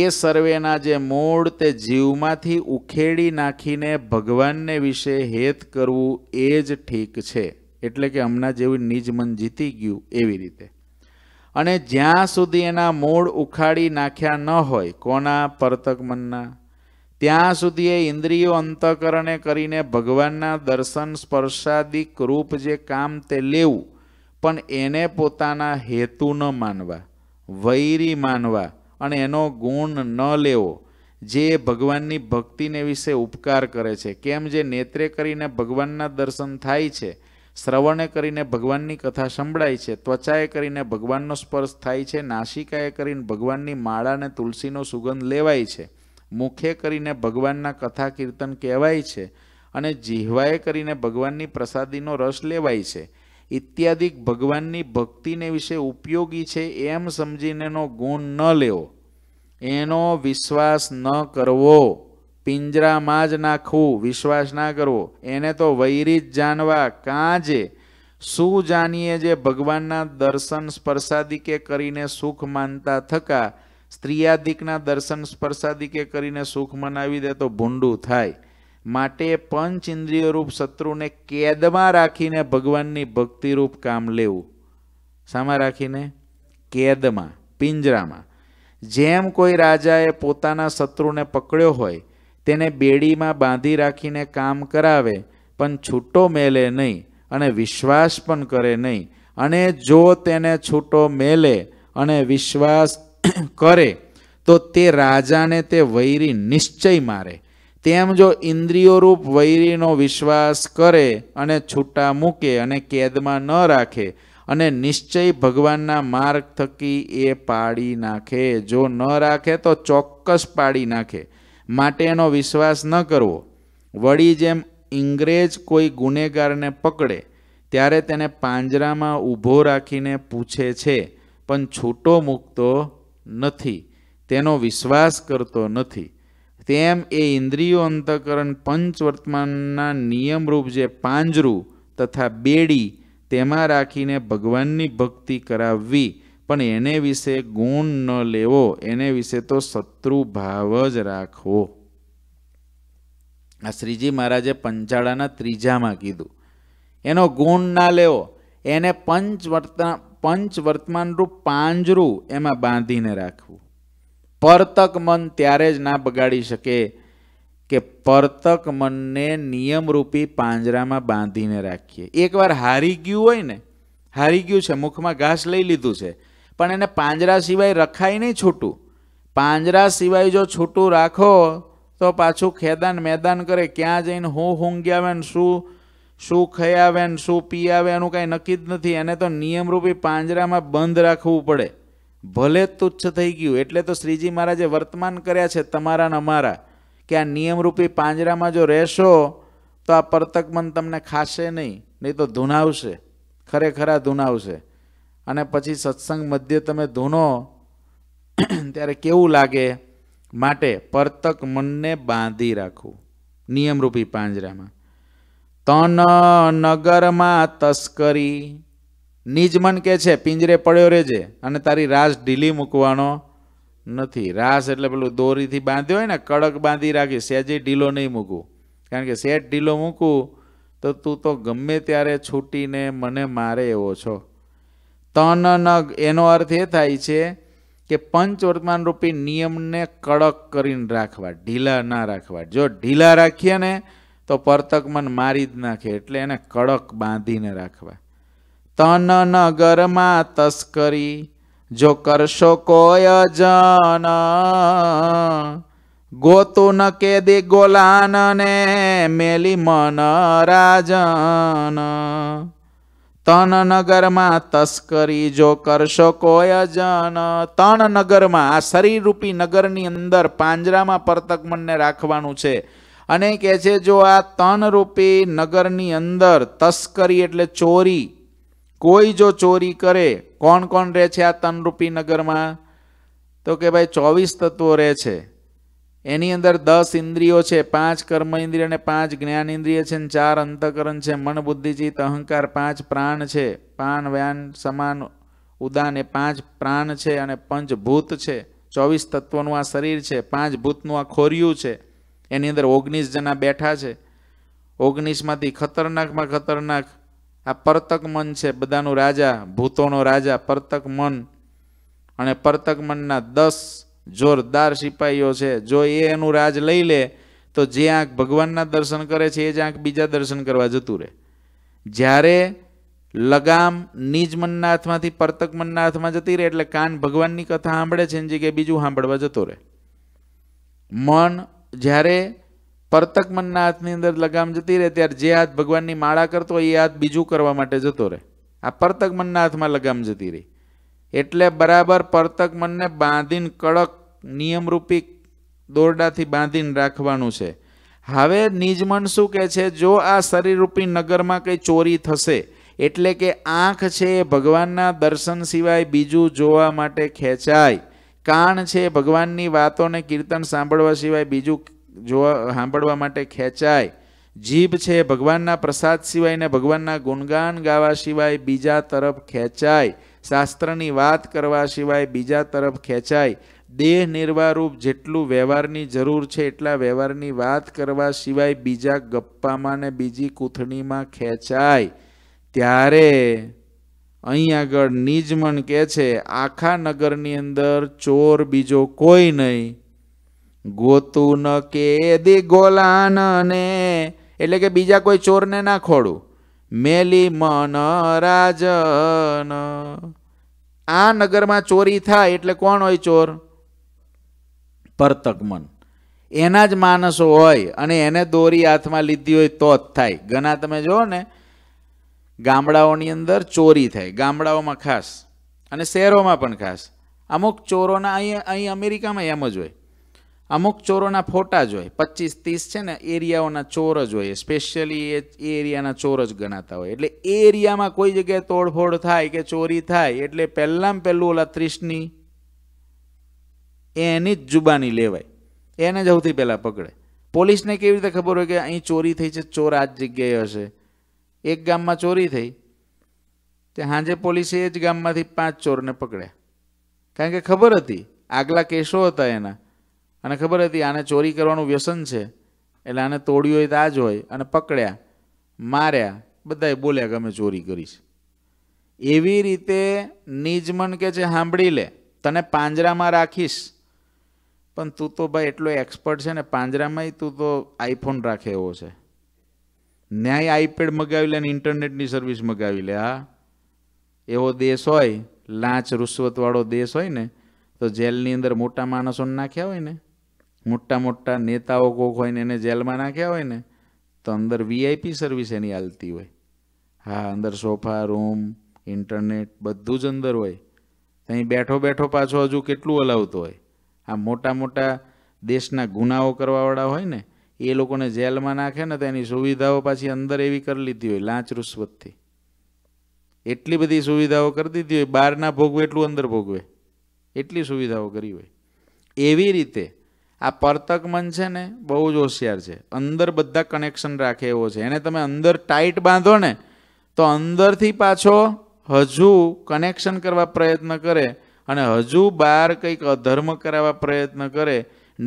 એ સર્વેના જે મૂળ તે જીવમાંથી ઉખેડી નાખીને ભગવાનને વિશે હેત કરવું એ જ ઠીક છે એટલે કે હમણાં જેવું નિજ મન જીતી ગયું એવી રીતે અને જ્યાં સુધી એના મૂળ ઉખાડી નાખ્યા ન હોય કોના પરતક મનના ત્યાં સુધી એ ઇન્દ્રિયો અંતકરણે કરીને ભગવાનના દર્શન સ્પર્શાદિક રૂપ જે કામ તે લેવું પણ એને પોતાના હેતુ ન માનવા વૈરી માનવા અને એનો ગુણ ન લેવો જે ભગવાનની ભક્તિને વિશે ઉપકાર કરે છે કેમ જે નેત્રે કરીને ભગવાનના દર્શન થાય છે શ્રવણે કરીને ભગવાનની કથા સંભળાય છે ત્વચાએ કરીને ભગવાનનો સ્પર્શ થાય છે નાસિકાએ કરીને ભગવાનની માળા અને તુલસીનો સુગંધ લેવાય છે મુખે કરીને ભગવાનના કથા કીર્તન કહેવાય છે અને જીહવાએ કરીને ભગવાનની પ્રસાદીનો રસ લેવાય છે ઇત્યાદિ ભગવાનની ભક્તિને વિશે ઉપયોગી છે એમ સમજીને એનો ગુણ ન લેવો એનો વિશ્વાસ ન કરવો પિંજરામાં જ નાખવું વિશ્વાસ ના કરવો એને તો વૈરી જ જાણવા કાંજે શું જાણીએ જે ભગવાનના દર્શન સ્પર્શાદિકે કરીને સુખ માનતા થકા સ્ત્રીયાદિકના દર્શન સ્પર્શાદિકે કરીને સુખ મનાવી દે તો ભૂંડું થાય માટે પંચ ઇન્દ્રિયરૂપ શત્રુને કેદમાં રાખીને ભગવાનની ભક્તિરૂપ કામ લેવું શામાં રાખીને કેદમાં પિંજરામાં જેમ કોઈ રાજાએ પોતાના શત્રુને પકડ્યો હોય તેને બેડીમાં બાંધી રાખીને કામ કરાવે પણ છૂટો મેલે નહીં અને વિશ્વાસ પણ કરે નહીં અને જો તેને છૂટો મેલે અને વિશ્વાસ (clears throat) કરે તો તે રાજાને તે વૈરી નિશ્ચય મારે તેમ જો ઇન્દ્રિયોરૂપ વૈરીનો વિશ્વાસ કરે અને છૂટા મૂકે અને કેદમાં ન રાખે અને નિશ્ચય ભગવાનના માર્ગ થકી એ પાડી નાખે જો ન રાખે તો ચોક્કસ પાડી નાખે માટેનો વિશ્વાસ ન કરવો વળી જેમ ઇંગ્રેજ કોઈ ગુનેગારને પકડે ત્યારે તેને પાંજરામાં ઊભો રાખીને પૂછે છે પણ છૂટો મૂકતો નથી તેનો વિશ્વાસ કરતો નથી તેમ એ ઇન્દ્રિયો અંતકરણ પંચવર્તમાનના નિયમરૂપ જે પાંજરું તથા બેડી તેમાં રાખીને ભગવાનની ભક્તિ કરાવવી પણ એને વિશે ગુણ ન લેવો એને વિશે તો શત્રુ ભાવ જ રાખવો આ શ્રીજી મહારાજે પંચાળાના ત્રીજામાં કીધું એનો ગુણ ના લેવો એને પંચવર્તા પંચવર્તમાનરૂપ પાંજરું એમાં બાંધીને રાખવું પરતક મન ત્યારે જ ના બગાડી શકે કે પરતક મનને નિયમરૂપી પાંજરામાં બાંધીને રાખીએ એકવાર હારી ગયું હોય ને હારી ગયું છે મુખમાં ઘાસ લઈ લીધું છે પણ એને પાંજરા સિવાય રખાય નહીં છૂટું પાંજરા સિવાય જો છૂટું રાખો તો પાછું ખેદાન મેદાન કરે ક્યાં જઈને હું હુંગ્યાવે ને શું શું ખયાવે ને શું પીયાવે એનું કાંઈ નક્કી જ નથી એને તો નિયમરૂપી પાંજરામાં બંધ રાખવું પડે ભલે તુચ્છ થઈ ગયું એટલે તો શ્રીજી મહારાજે વર્તમાન કર્યા છે તમારા ને અમારા કે આ નિયમરૂપી પાંજરામાં જો રહેશો તો આ પરતક મન તમને ખાશે નહીં નહીં તો ધૂનાવશે ખરેખર આ ધૂનાવશે અને પછી સત્સંગ મધ્ય તમે ધૂનો ત્યારે કેવું લાગે માટે પરતક મનને બાંધી રાખવું નિયમરૂપી પાંજરામાં તન નગરમાં તસ્કરી નિજ મન કે છે પિંજરે પડ્યો રહેજે અને તારી રાસ ઢીલી મૂકવાનો નથી રાસ એટલે પેલું દોરીથી બાંધ્યો હોય ને કડક બાંધી રાખી સહેજે ઢીલો નહીં મૂકું કારણ કે સહેજ ઢીલો મૂકું તો તું તો ગમે ત્યારે છૂટીને મને મારે એવો છો તન એનો અર્થ એ થાય છે કે પંચવર્તમાન રૂપી નિયમને કડક કરીને રાખવા ઢીલા ના રાખવા જો ઢીલા રાખીએ ને તો પરતક મન મારી જ નાખે એટલે એને કડક બાંધીને રાખવા તન નગરમાં તસ્કરી જો કરશો કોય જન ગોતું ન કેદી ગોલાન ને મેલી મન રાજન તન નગરમાં તસ્કરી જો કરશો કોઈ અજન તન નગરમાં આ શરીરરૂપી નગરની અંદર પાંજરામાં પરતકમનને રાખવાનું છે અને કહે છે જો આ તન રૂપી નગરની અંદર તસ્કરી એટલે ચોરી કોઈ જો ચોરી કરે કોણ કોણ રહે છે આ તનરૂપી નગરમાં તો કે ભાઈ ચોવીસ તત્વો રહે છે એની અંદર દસ ઇન્દ્રિયો છે પાંચ કર્મ ઇન્દ્રિય અને પાંચ જ્ઞાન ઇન્દ્રિય છે અને ચાર અંતકરણ છે મન બુદ્ધિજીત અહંકાર પાંચ પ્રાણ છે પાન વ્યાન સમાન ઉદાન એ પાંચ પ્રાણ છે અને પંચ ભૂત છે ચોવીસ તત્વોનું આ શરીર છે પાંચ ભૂતનું આ ખોરિયું છે એની અંદર ઓગણીસ જણા બેઠા છે ઓગણીસમાંથી ખતરનાકમાં ખતરનાક આ પરતક મન છે બધાનું રાજા ભૂતોનો રાજા પરતક મન અને પરતક મનના દસ જોરદાર સિપાહીઓ છે જો એ એનું રાજ લઈ લે તો જે આંખ ભગવાનના દર્શન કરે છે એ જ આંખ બીજા દર્શન કરવા જતું રહે જ્યારે લગામ નીજ મનના હાથમાંથી પરતક મનના હાથમાં જતી રહે એટલે કાન ભગવાનની કથા સાંભળે છે એની જગ્યાએ બીજું સાંભળવા જતો રહે મન જ્યારે પરતક મનના હાથની અંદર લગામ જતી રહે ત્યારે જે હાથ ભગવાનની માળા કરતો હોય એ હાથ બીજું કરવા માટે જતો રહે આ પરતક મનના હાથમાં લગામ જતી રહી એટલે બરાબર પરતક મનને બાંધીને કડક નિયમરૂપી દોરડાથી બાંધીને રાખવાનું છે હવે નિજમન શું કહે છે જો આ શરીરરૂપી નગરમાં કંઈ ચોરી થશે એટલે કે આંખ છે એ ભગવાનના દર્શન સિવાય બીજું જોવા માટે ખેંચાય કાન છે ભગવાનની વાતોને કીર્તન સાંભળવા સિવાય બીજું જોવા સાંભળવા માટે ખેંચાય જીભ છે ભગવાનના પ્રસાદ સિવાયને ભગવાનના ગુણગાન ગાવા સિવાય બીજા તરફ ખેંચાય શાસ્ત્રની વાત કરવા સિવાય બીજા તરફ ખેંચાય દેહ નિર્વાહરૂપ જેટલું વ્યવહારની જરૂર છે એટલા વ્યવહારની વાત કરવા સિવાય બીજા ગપ્પામાં ને બીજી કૂથણીમાં ખેંચાય ત્યારે અહીં આગળ નિજમન કહે છે આખા નગરની અંદર ચોર બીજો કોઈ નહીં ગોતું ન કે દી ગોલાન અને એટલે કે બીજા કોઈ ચોરને ના ખોડું મેલી મન રાજન આ નગરમાં ચોરી થાય એટલે કોણ હોય ચોર પરતકમન એના જ માણસો હોય અને એને દોરી હાથમાં લીધી હોય તો જ થાય ઘણા તમે જુઓ ને ગામડાઓની અંદર ચોરી થાય ગામડાઓમાં ખાસ અને શહેરોમાં પણ ખાસ અમુક ચોરોના અહીં અહીં અમેરિકામાં એમ જ હોય અમુક ચોરોના ફોટા જ હોય પચીસ ત્રીસ છે ને એરિયાઓના ચોર જ હોય સ્પેશિયલી એ એરિયાના ચોર જ ગણાતા હોય એટલે એ એરિયામાં કોઈ જગ્યાએ તોડફોડ થાય કે ચોરી થાય એટલે પહેલામાં પહેલું ઓલા ત્રીસની એની જ જુબાની લેવાય એને જ સૌથી પહેલાં પકડે પોલીસને કેવી રીતે ખબર હોય કે અહીં ચોરી થઈ છે ચોર આ જ જગ્યાએ હશે એક ગામમાં ચોરી થઈ તે સાંજે પોલીસે એ જ ગામમાંથી પાંચ ચોરને પકડ્યા કારણ કે ખબર હતી આગલા કેસો હતા એના અને ખબર હતી આને ચોરી કરવાનું વ્યસન છે એટલે આને તોડ્યું હોય તો આ જ હોય અને પકડ્યા માર્યા બધાએ બોલ્યા કે અમે ચોરી કરી છે એવી રીતે નિજમન કે છે સાંભળી લે તને પાંજરામાં રાખીશ પણ તું તો ભાઈ એટલો એક્સપર્ટ છે ને પાંજરામાંય તું તો આઈફોન રાખે એવો છે ન્યાય આઈપેડ મગાવી લે ને ઇન્ટરનેટની સર્વિસ મગાવી લે હા એવો દેશ હોય લાંચ રુશ્વતવાળો દેશ હોય ને તો જેલની અંદર મોટા માણસોને નાખ્યા હોય ને મોટા મોટા નેતાઓ કોક હોય ને એને જેલમાં નાખ્યા હોય ને તો અંદર વીઆઈપી સર્વિસ એની હાલતી હોય હા અંદર સોફા રૂમ ઇન્ટરનેટ બધું જ અંદર હોય ત્યાં બેઠો બેઠો પાછો હજુ કેટલું હલાવતો હોય આ મોટા મોટા દેશના ગુનાઓ કરવાવાળા હોય ને એ લોકોને જેલમાં નાખે ને તેની સુવિધાઓ પાછી અંદર એવી કરી લીધી હોય લાંચ રૂશ્વતથી એટલી બધી સુવિધાઓ કરી દીધી હોય બહારના ના ભોગવે એટલું અંદર ભોગવે એટલી સુવિધાઓ કરી હોય એવી રીતે આ પરતક મન છે ને બહુ જ હોશિયાર છે અંદર બધા કનેક્શન રાખે એવો છે એને તમે અંદર ટાઈટ બાંધો ને તો અંદરથી પાછો હજુ કનેક્શન કરવા પ્રયત્ન કરે અને હજુ બહાર કંઈક અધર્મ કરાવવા પ્રયત્ન કરે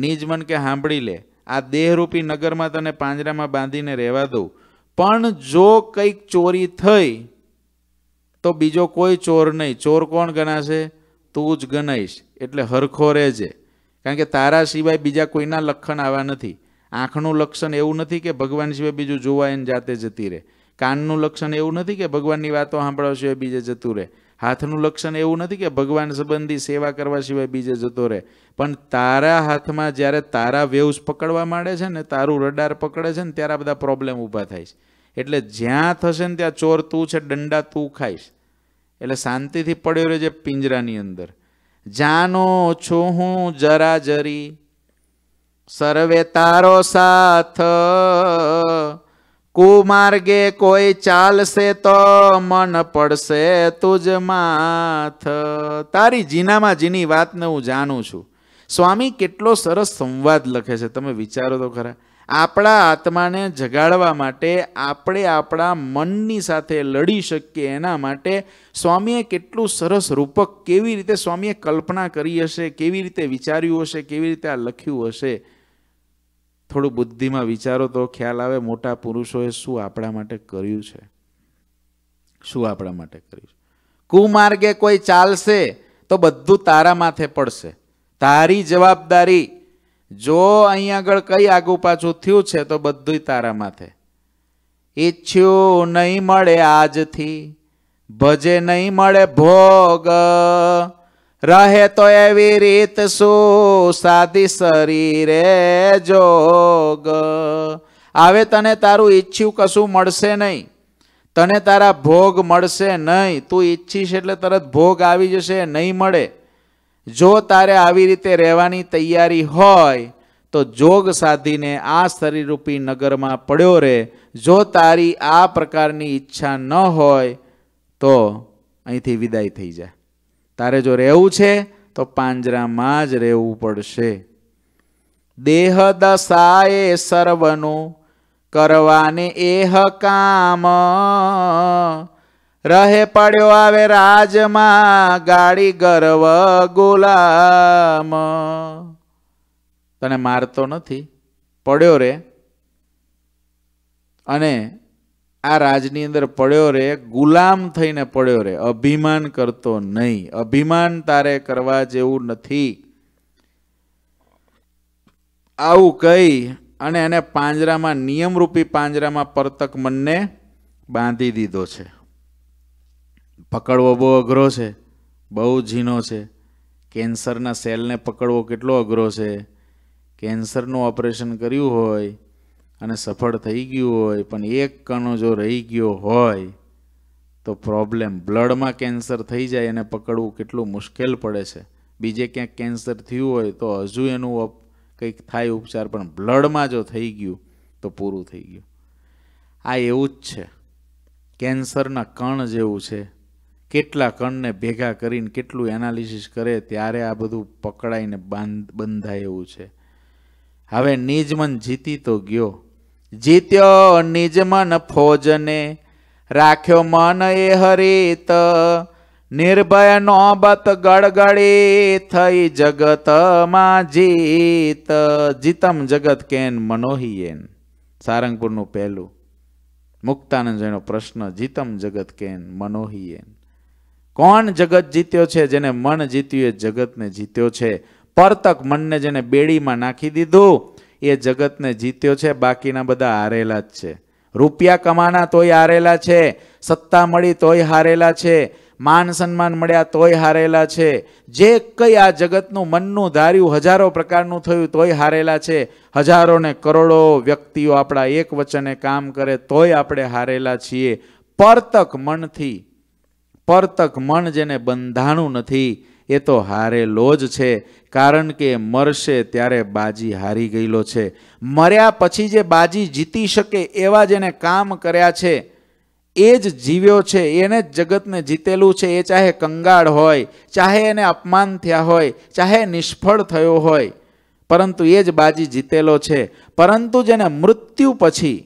નિજ મન કે સાંભળી લે આ દેહરૂપી નગરમાં તને પાંજરામાં બાંધીને રહેવા દઉં પણ જો કંઈક ચોરી થઈ તો બીજો કોઈ ચોર નહીં ચોર કોણ ગણાશે તું જ ગણાઈશ એટલે હરખો રહેજે કારણ કે તારા સિવાય બીજા કોઈના લક્ષણ આવા નથી આંખનું લક્ષણ એવું નથી કે ભગવાન સિવાય બીજું જોવા એને જાતે જતી રહે કાનનું લક્ષણ એવું નથી કે ભગવાનની વાતો સાંભળવા સિવાય બીજે જતું રહે હાથનું લક્ષણ એવું નથી કે ભગવાન સંબંધી સેવા કરવા સિવાય બીજે જતો રહે પણ તારા હાથમાં જ્યારે તારા વેવ્સ પકડવા માંડે છે ને તારું રડાર પકડે છે ને ત્યારે બધા પ્રોબ્લેમ ઊભા થાય છે એટલે જ્યાં થશે ને ત્યાં ચોર તું છે દંડા તું ખાઈશ એટલે શાંતિથી પડ્યો રહે છે પિંજરાની અંદર જાણો છું હું જરા જરી સર્વે તારો સાથ કુમાર્ગે કોઈ ચાલશે તો મન પડશે તુજ માથ તારી જીનામાં જીની વાતને હું જાણું છું સ્વામી કેટલો સરસ સંવાદ લખે છે તમે વિચારો તો ખરા આપણા આત્માને જગાડવા માટે આપણે આપણા મનની સાથે લડી શકીએ એના માટે સ્વામીએ કેટલું સરસ રૂપક કેવી રીતે સ્વામીએ કલ્પના કરી હશે કેવી રીતે વિચાર્યું હશે કેવી રીતે આ લખ્યું હશે થોડું બુદ્ધિમાં વિચારો તો ખ્યાલ આવે મોટા પુરુષોએ શું આપણા માટે કર્યું છે શું આપણા માટે કર્યું છે કુમાર્ગે કોઈ ચાલશે તો બધું તારા માથે પડશે તારી જવાબદારી જો અહીં આગળ કઈ આગું પાછું થયું છે તો બધું તારા માથે ઈચ્છ્યું નહીં મળે આજથી ભજે નહીં મળે ભોગ રહે તો એવી રીત શું સાદી શરીરે જોગ આવે તને તારું ઈચ્છ્યું કશું મળશે નહીં તને તારા ભોગ મળશે નહીં તું ઈચ્છીશ એટલે તરત ભોગ આવી જશે નહીં મળે જો તારે આવી રીતે રહેવાની તૈયારી હોય તો જોગ સાધીને આ શરીરરૂપી નગરમાં પડ્યો રહે જો તારી આ પ્રકારની ઈચ્છા ન હોય તો અહીંથી વિદાય થઈ જાય તારે જો રહેવું છે તો પાંજરામાં જ રહેવું પડશે દેહ દશાએ સર્વનું કરવાને એહ કામ રહે પડ્યો આવે રાજમાં ગાડી ગર્વ ગુલામ તને મારતો નથી પડ્યો રે અને આ રાજની અંદર પડ્યો રે ગુલામ થઈને પડ્યો રે અભિમાન કરતો નહીં અભિમાન તારે કરવા જેવું નથી આવું કહી અને એને પાંજરામાં નિયમરૂપી પાંજરામાં પરતક મનને બાંધી દીધો છે પકડવો બહુ અઘરો છે બહુ ઝીણો છે કેન્સરના સેલને પકડવો કેટલો અઘરો છે કેન્સરનું ઓપરેશન કર્યું હોય અને સફળ થઈ ગયું હોય પણ એક કણો જો રહી ગયો હોય તો પ્રોબ્લેમ બ્લડમાં કેન્સર થઈ જાય એને પકડવું કેટલું મુશ્કેલ પડે છે બીજે ક્યાંક કેન્સર થયું હોય તો હજુ એનું કંઈક થાય ઉપચાર પણ બ્લડમાં જો થઈ ગયું તો પૂરું થઈ ગયું આ એવું જ છે કેન્સરના કણ જેવું છે કેટલા કણને ભેગા કરીને કેટલું એનાલિસિસ કરે ત્યારે આ બધું પકડાઈને બાંધ બંધાય એવું છે હવે નિજમન જીતી તો ગયો જીત્યો નિજ મન ફોજને રાખ્યો મન એ હરિત નિર્ભય નોબત ગડગડી થઈ જગતમાં જીત જીતમ જગત કેન મનોહિયેન સારંગપુરનું પહેલું મુક્તાનંદ જેનો પ્રશ્ન જીતમ જગત કેન મનોહિયેન કોણ જગત જીત્યો છે જેને મન જીત્યું એ જગતને જીત્યો છે પરતક મનને જેને બેડીમાં નાખી દીધું એ જગતને જીત્યો છે બાકીના બધા હારેલા જ છે રૂપિયા કમાના તોય હારેલા છે સત્તા મળી તોય હારેલા છે માન સન્માન મળ્યા તોય હારેલા છે જે કંઈ આ જગતનું મનનું ધાર્યું હજારો પ્રકારનું થયું તોય હારેલા છે હજારો ને કરોડો વ્યક્તિઓ આપણા એક વચને કામ કરે તોય આપણે હારેલા છીએ પરતક મનથી પરતક મન જેને બંધાણું નથી એ તો હારેલો જ છે કારણ કે મરશે ત્યારે બાજી હારી ગયેલો છે મર્યા પછી જે બાજી જીતી શકે એવા જેને કામ કર્યા છે એ જ જીવ્યો છે એને જ જગતને જીતેલું છે એ ચાહે કંગાળ હોય ચાહે એને અપમાન થયા હોય ચાહે નિષ્ફળ થયો હોય પરંતુ એ જ બાજી જીતેલો છે પરંતુ જેને મૃત્યુ પછી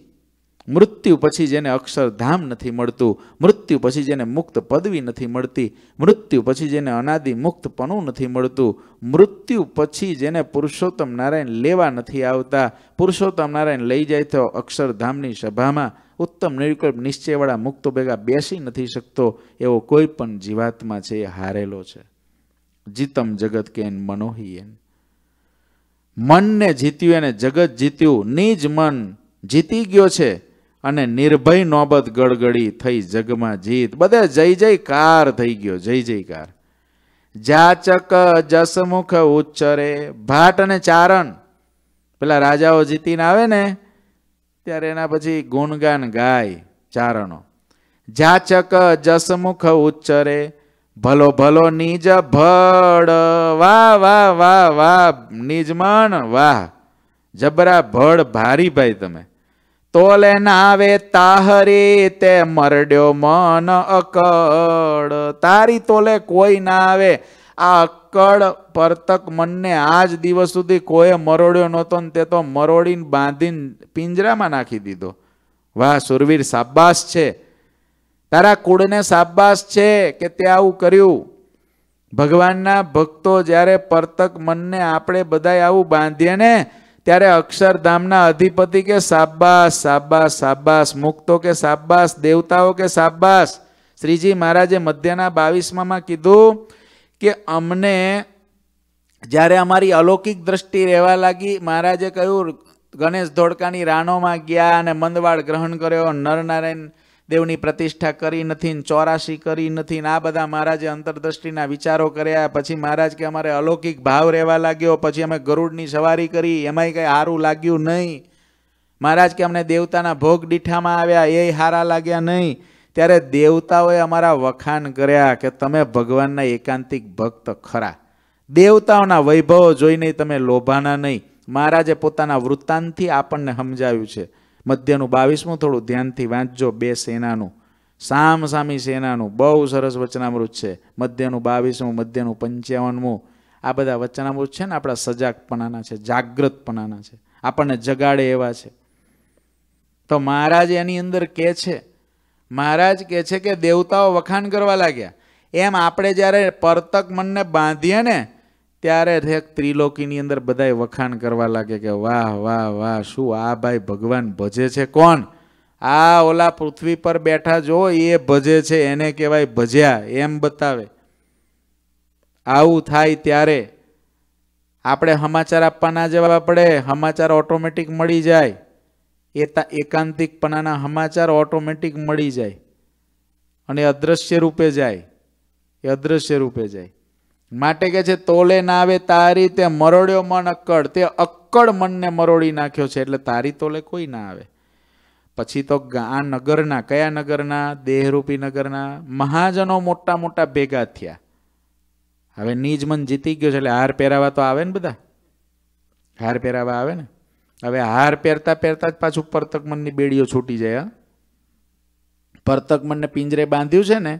મૃત્યુ પછી જેને અક્ષરધામ નથી મળતું મૃત્યુ પછી જેને મુક્ત પદવી નથી મળતી મૃત્યુ પછી જેને અનાદિ મુક્તપણું નથી મળતું મૃત્યુ પછી જેને પુરુષોત્તમ નારાયણ લેવા નથી આવતા પુરુષોત્તમ નારાયણ લઈ જાય તો અક્ષરધામની સભામાં ઉત્તમ નિર્વિકલ્પ નિશ્ચયવાળા મુક્તો ભેગા બેસી નથી શકતો એવો કોઈ પણ જીવાત્મા છે એ હારેલો છે જીતમ જગત કેન મનોહિએન મનને જીત્યું એને જગત જીત્યું નિજ મન જીતી ગયો છે અને નિર્ભય નોબત ગડગડી થઈ જગમાં જીત બધે જય જયકાર થઈ ગયો જય જયકાર જાચક જસમુખ ઉચ્ચરે ભાટ અને ચારણ પેલા રાજાઓ જીતીને આવે ને ત્યારે એના પછી ગુણગાન ગાય ચારણો જાચક જસમુખ ઉચ્ચરે ભલો ભલો નિજ ભડ વાહ વાહ વાહ વાહ નિજમણ વાહ જબરા ભડ ભારી ભાઈ તમે તોલે નાવે તાહરી તે મરડ્યો મન અકડ તારી તોલે કોઈ ના આવે આ અક્કડ પરતક મનને આ જ દિવસ સુધી કોઈએ મરોડ્યો નહોતો ને તે તો મરોડીને બાંધીને પિંજરામાં નાખી દીધો વાહ સુરવીર સાબ્બાસ છે તારા કુળને સાબ્બાસ છે કે તે આવું કર્યું ભગવાનના ભક્તો જ્યારે પરતક મનને આપણે બધાય આવું બાંધીએ ને ત્યારે અક્ષરધામના અધિપતિ કે સાબાસ સાબાસ સાબાસ મુક્તો કે સાબાસ દેવતાઓ કે સાબ્બાસ શ્રીજી મહારાજે મધ્યના બાવીસમાં કીધું કે અમને જ્યારે અમારી અલૌકિક દ્રષ્ટિ રહેવા લાગી મહારાજે કહ્યું ગણેશ ધોળકાની રાનોમાં ગયા અને મંદવાડ ગ્રહણ કર્યો નરનારાયણ દેવની પ્રતિષ્ઠા કરી નથી ચોરાશી કરી નથી આ બધા મહારાજે અંતરદ્રષ્ટિના વિચારો કર્યા પછી મહારાજ કે અમારે અલૌકિક ભાવ રહેવા લાગ્યો પછી અમે ગરુડની સવારી કરી એમાંય કંઈ સારું લાગ્યું નહીં મહારાજ કે અમને દેવતાના ભોગ દીઠામાં આવ્યા એ હારા લાગ્યા નહીં ત્યારે દેવતાઓએ અમારા વખાણ કર્યા કે તમે ભગવાનના એકાંતિક ભક્ત ખરા દેવતાઓના વૈભવો જોઈને તમે લોભાના નહીં મહારાજે પોતાના વૃત્તાંતથી આપણને સમજાવ્યું છે મધ્યનું બાવીસમું થોડું ધ્યાનથી વાંચજો બે સેનાનું સામ સામી સેનાનું બહુ સરસ વચનામૃત છે મધ્યનું બાવીસમું મધ્યનું પંચાવનમું આ બધા વચનામૃત છે ને આપણા સજાગપણાના છે જાગૃતપણાના છે આપણને જગાડે એવા છે તો મહારાજ એની અંદર કહે છે મહારાજ કહે છે કે દેવતાઓ વખાણ કરવા લાગ્યા એમ આપણે જ્યારે પરતક મનને બાંધીએ ને ત્યારે રેક ત્રિલોકીની અંદર બધાએ વખાણ કરવા લાગે કે વાહ વાહ વાહ શું આ ભાઈ ભગવાન ભજે છે કોણ આ ઓલા પૃથ્વી પર બેઠા જો એ ભજે છે એને કહેવાય ભજ્યા એમ બતાવે આવું થાય ત્યારે આપણે સમાચાર આપવાના જવાબ પડે સમાચાર ઓટોમેટિક મળી જાય એતા એકાંતિકપણાના સમાચાર ઓટોમેટિક મળી જાય અને અદ્રશ્ય રૂપે જાય એ અદ્રશ્ય રૂપે જાય માટે કે છે તોલે ના આવે તારી તે મરોડ્યો મન અક્કડ તે અક્કડ મનને મરોડી નાખ્યો છે એટલે તારી તોલે કોઈ ના આવે પછી તો આ નગરના કયા નગરના દેહરૂપી નગરના મહાજનો મોટા મોટા ભેગા થયા હવે નીજ મન જીતી ગયો છે એટલે હાર પહેરાવા તો આવે ને બધા હાર પહેરાવા આવે ને હવે હાર પહેરતા પહેરતા જ પાછું પરતકમનની બેડીઓ છૂટી જાય પરતકમનને પિંજરે બાંધ્યું છે ને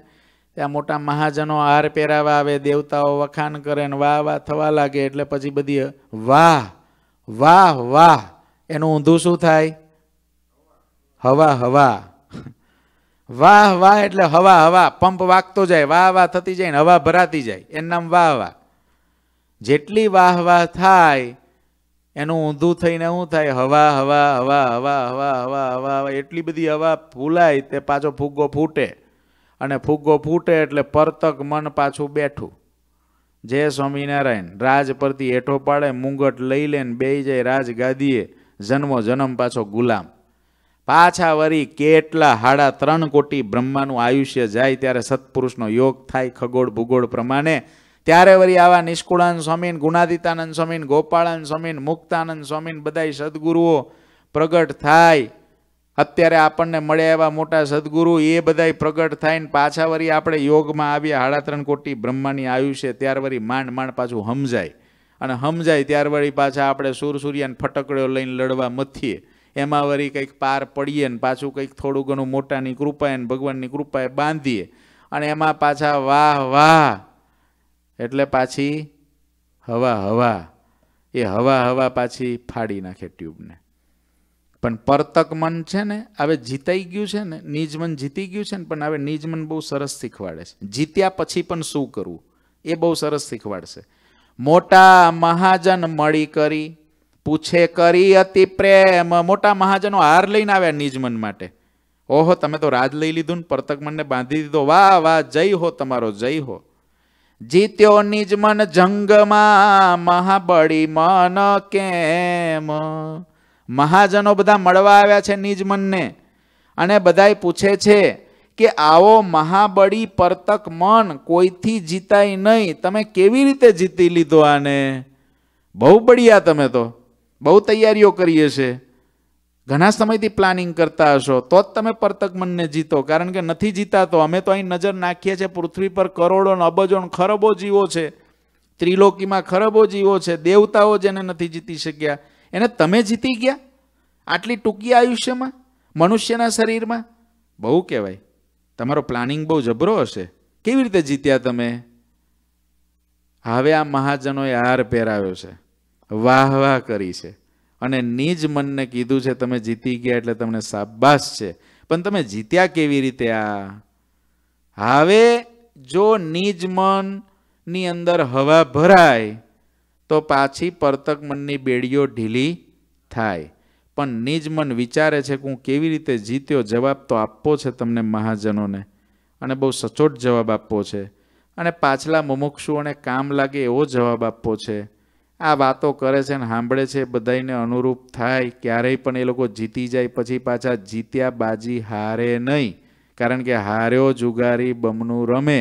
ત્યાં મોટા મહાજનો હાર પહેરાવા આવે દેવતાઓ વખાણ કરે ને વાહ વાહ થવા લાગે એટલે પછી બધી વાહ વાહ વાહ એનું ઊંધું શું થાય હવા હવા વાહ વાહ એટલે હવા હવા પંપ વાગતો જાય વાહ વાહ થતી જાય ને હવા ભરાતી જાય એનું નામ વાહ વાહ જેટલી વાહ વાહ થાય એનું ઊંધું થઈને શું થાય હવા હવા હવા હવા હવા હવા હવા એટલી બધી હવા ફૂલાય તે પાછો ફૂગો ફૂટે અને ફુગ્ગો ફૂટે એટલે પરતક મન પાછું બેઠું જય સ્વામિનારાયણ રાજ પરથી હેઠો પાડે મુંગટ લઈ લે ને બે જાય રાજ ગાદીએ જન્મો જન્મ પાછો ગુલામ પાછા વરી કેટલા હાડા ત્રણ કોટી બ્રહ્માનું આયુષ્ય જાય ત્યારે સત્પુરુષનો યોગ થાય ખગોળ ભૂગોળ પ્રમાણે ત્યારે વરી આવા નિષ્કુળાનંદ સ્વામીન ગુણાદિતાનંદ સ્વામીન ગોપાળાનંદ સ્વામીન મુક્તાનંદ સ્વામીન બધાય સદગુરુઓ પ્રગટ થાય અત્યારે આપણને મળ્યા એવા મોટા સદગુરુ એ બધાય પ્રગટ થાય ને પાછા વળી આપણે યોગમાં આવ્યા સાડા ત્રણ કોટી બ્રહ્માની આયુષ્ય ત્યાર વળી માંડ માંડ પાછું સમજાય અને સમજાય ત્યાર વળી પાછા આપણે સૂર સૂરસૂર્યાને ફટકડ્યો લઈને લડવા મથીએ એમાં વળી કંઈક પાર પડીએ ને પાછું કંઈક થોડું ઘણું મોટાની કૃપા ને ભગવાનની કૃપાએ બાંધીએ અને એમાં પાછા વાહ વાહ એટલે પાછી હવા હવા એ હવા હવા પાછી ફાડી નાખે ટ્યુબને પણ પરતક મન છે ને હવે જીતાઈ ગયું છે ને નિજમન જીતી ગયું છે ને પણ હવે નિજમન બહુ સરસ શીખવાડે છે જીત્યા પછી પણ શું કરવું એ બહુ સરસ શીખવાડશે મોટા મહાજન મળી કરી પૂછે કરી અતિ પ્રેમ મોટા મહાજનો હાર લઈને આવ્યા નિજમન માટે ઓહો તમે તો રાજ લઈ લીધું ને પરતક મનને બાંધી દીધો વાહ વાહ જય હો તમારો જય હો જીત્યો નિજમન જંગમાં મહાબળી મન કેમ મહાજનો બધા મળવા આવ્યા છે નિજમનને અને બધાય પૂછે છે કે આવો મહાબળી પરતક મન કોઈથી જીતાય નહીં તમે કેવી રીતે જીતી લીધો આને બહુ બળિયા તમે તો બહુ તૈયારીઓ કરીએ છે ઘણા સમયથી પ્લાનિંગ કરતા હશો તો જ તમે પરતક મનને જીતો કારણ કે નથી જીતાતો અમે તો અહીં નજર નાખીએ છીએ પૃથ્વી પર કરોડો ને અબજો ખરબો જીવો છે ત્રિલોકીમાં ખરબો જીવો છે દેવતાઓ જેને નથી જીતી શક્યા એને તમે જીતી ગયા આટલી ટૂંકી આયુષ્યમાં મનુષ્યના શરીરમાં બહુ કહેવાય તમારો પ્લાનિંગ બહુ જબરો હશે કેવી રીતે જીત્યા તમે હવે આ મહાજનોએ હાર પહેરાવ્યો છે વાહ વાહ કરી છે અને નિજ મનને કીધું છે તમે જીતી ગયા એટલે તમને સાબાસ છે પણ તમે જીત્યા કેવી રીતે આ હવે જો નિજ મનની અંદર હવા ભરાય તો પાછી પરતક મનની બેડીઓ ઢીલી થાય પણ નિજ મન વિચારે છે કે હું કેવી રીતે જીત્યો જવાબ તો આપવો છે તમને મહાજનોને અને બહુ સચોટ જવાબ આપવો છે અને પાછલા મુમુક્ષુઓને કામ લાગે એવો જવાબ આપવો છે આ વાતો કરે છે ને સાંભળે છે બધાને અનુરૂપ થાય ક્યારેય પણ એ લોકો જીતી જાય પછી પાછા જીત્યા બાજી હારે નહીં કારણ કે હાર્યો જુગારી બમનું રમે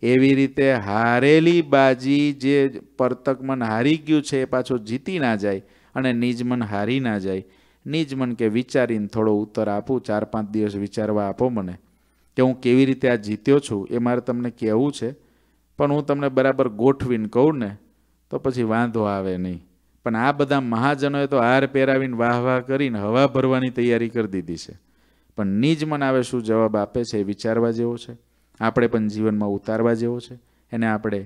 એવી રીતે હારેલી બાજી જે પરતકમન હારી ગયું છે એ પાછો જીતી ના જાય અને નિજમન હારી ના જાય નિજમન કે વિચારીને થોડો ઉત્તર આપું ચાર પાંચ દિવસ વિચારવા આપો મને કે હું કેવી રીતે આ જીત્યો છું એ મારે તમને કહેવું છે પણ હું તમને બરાબર ગોઠવીને કહું ને તો પછી વાંધો આવે નહીં પણ આ બધા મહાજનોએ તો હાર પહેરાવીને વાહ વાહ કરીને હવા ભરવાની તૈયારી કરી દીધી છે પણ નિજ મન આવે શું જવાબ આપે છે એ વિચારવા જેવો છે આપણે પણ જીવનમાં ઉતારવા જેવો છે એને આપણે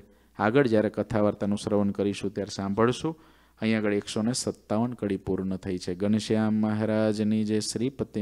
આગળ જ્યારે કથા વાર્તાનું શ્રવણ કરીશું ત્યારે સાંભળશું અહીં આગળ એકસો ને સત્તાવન કડી પૂર્ણ થઈ છે ઘનશ્યામ મહારાજની જે શ્રીપતિ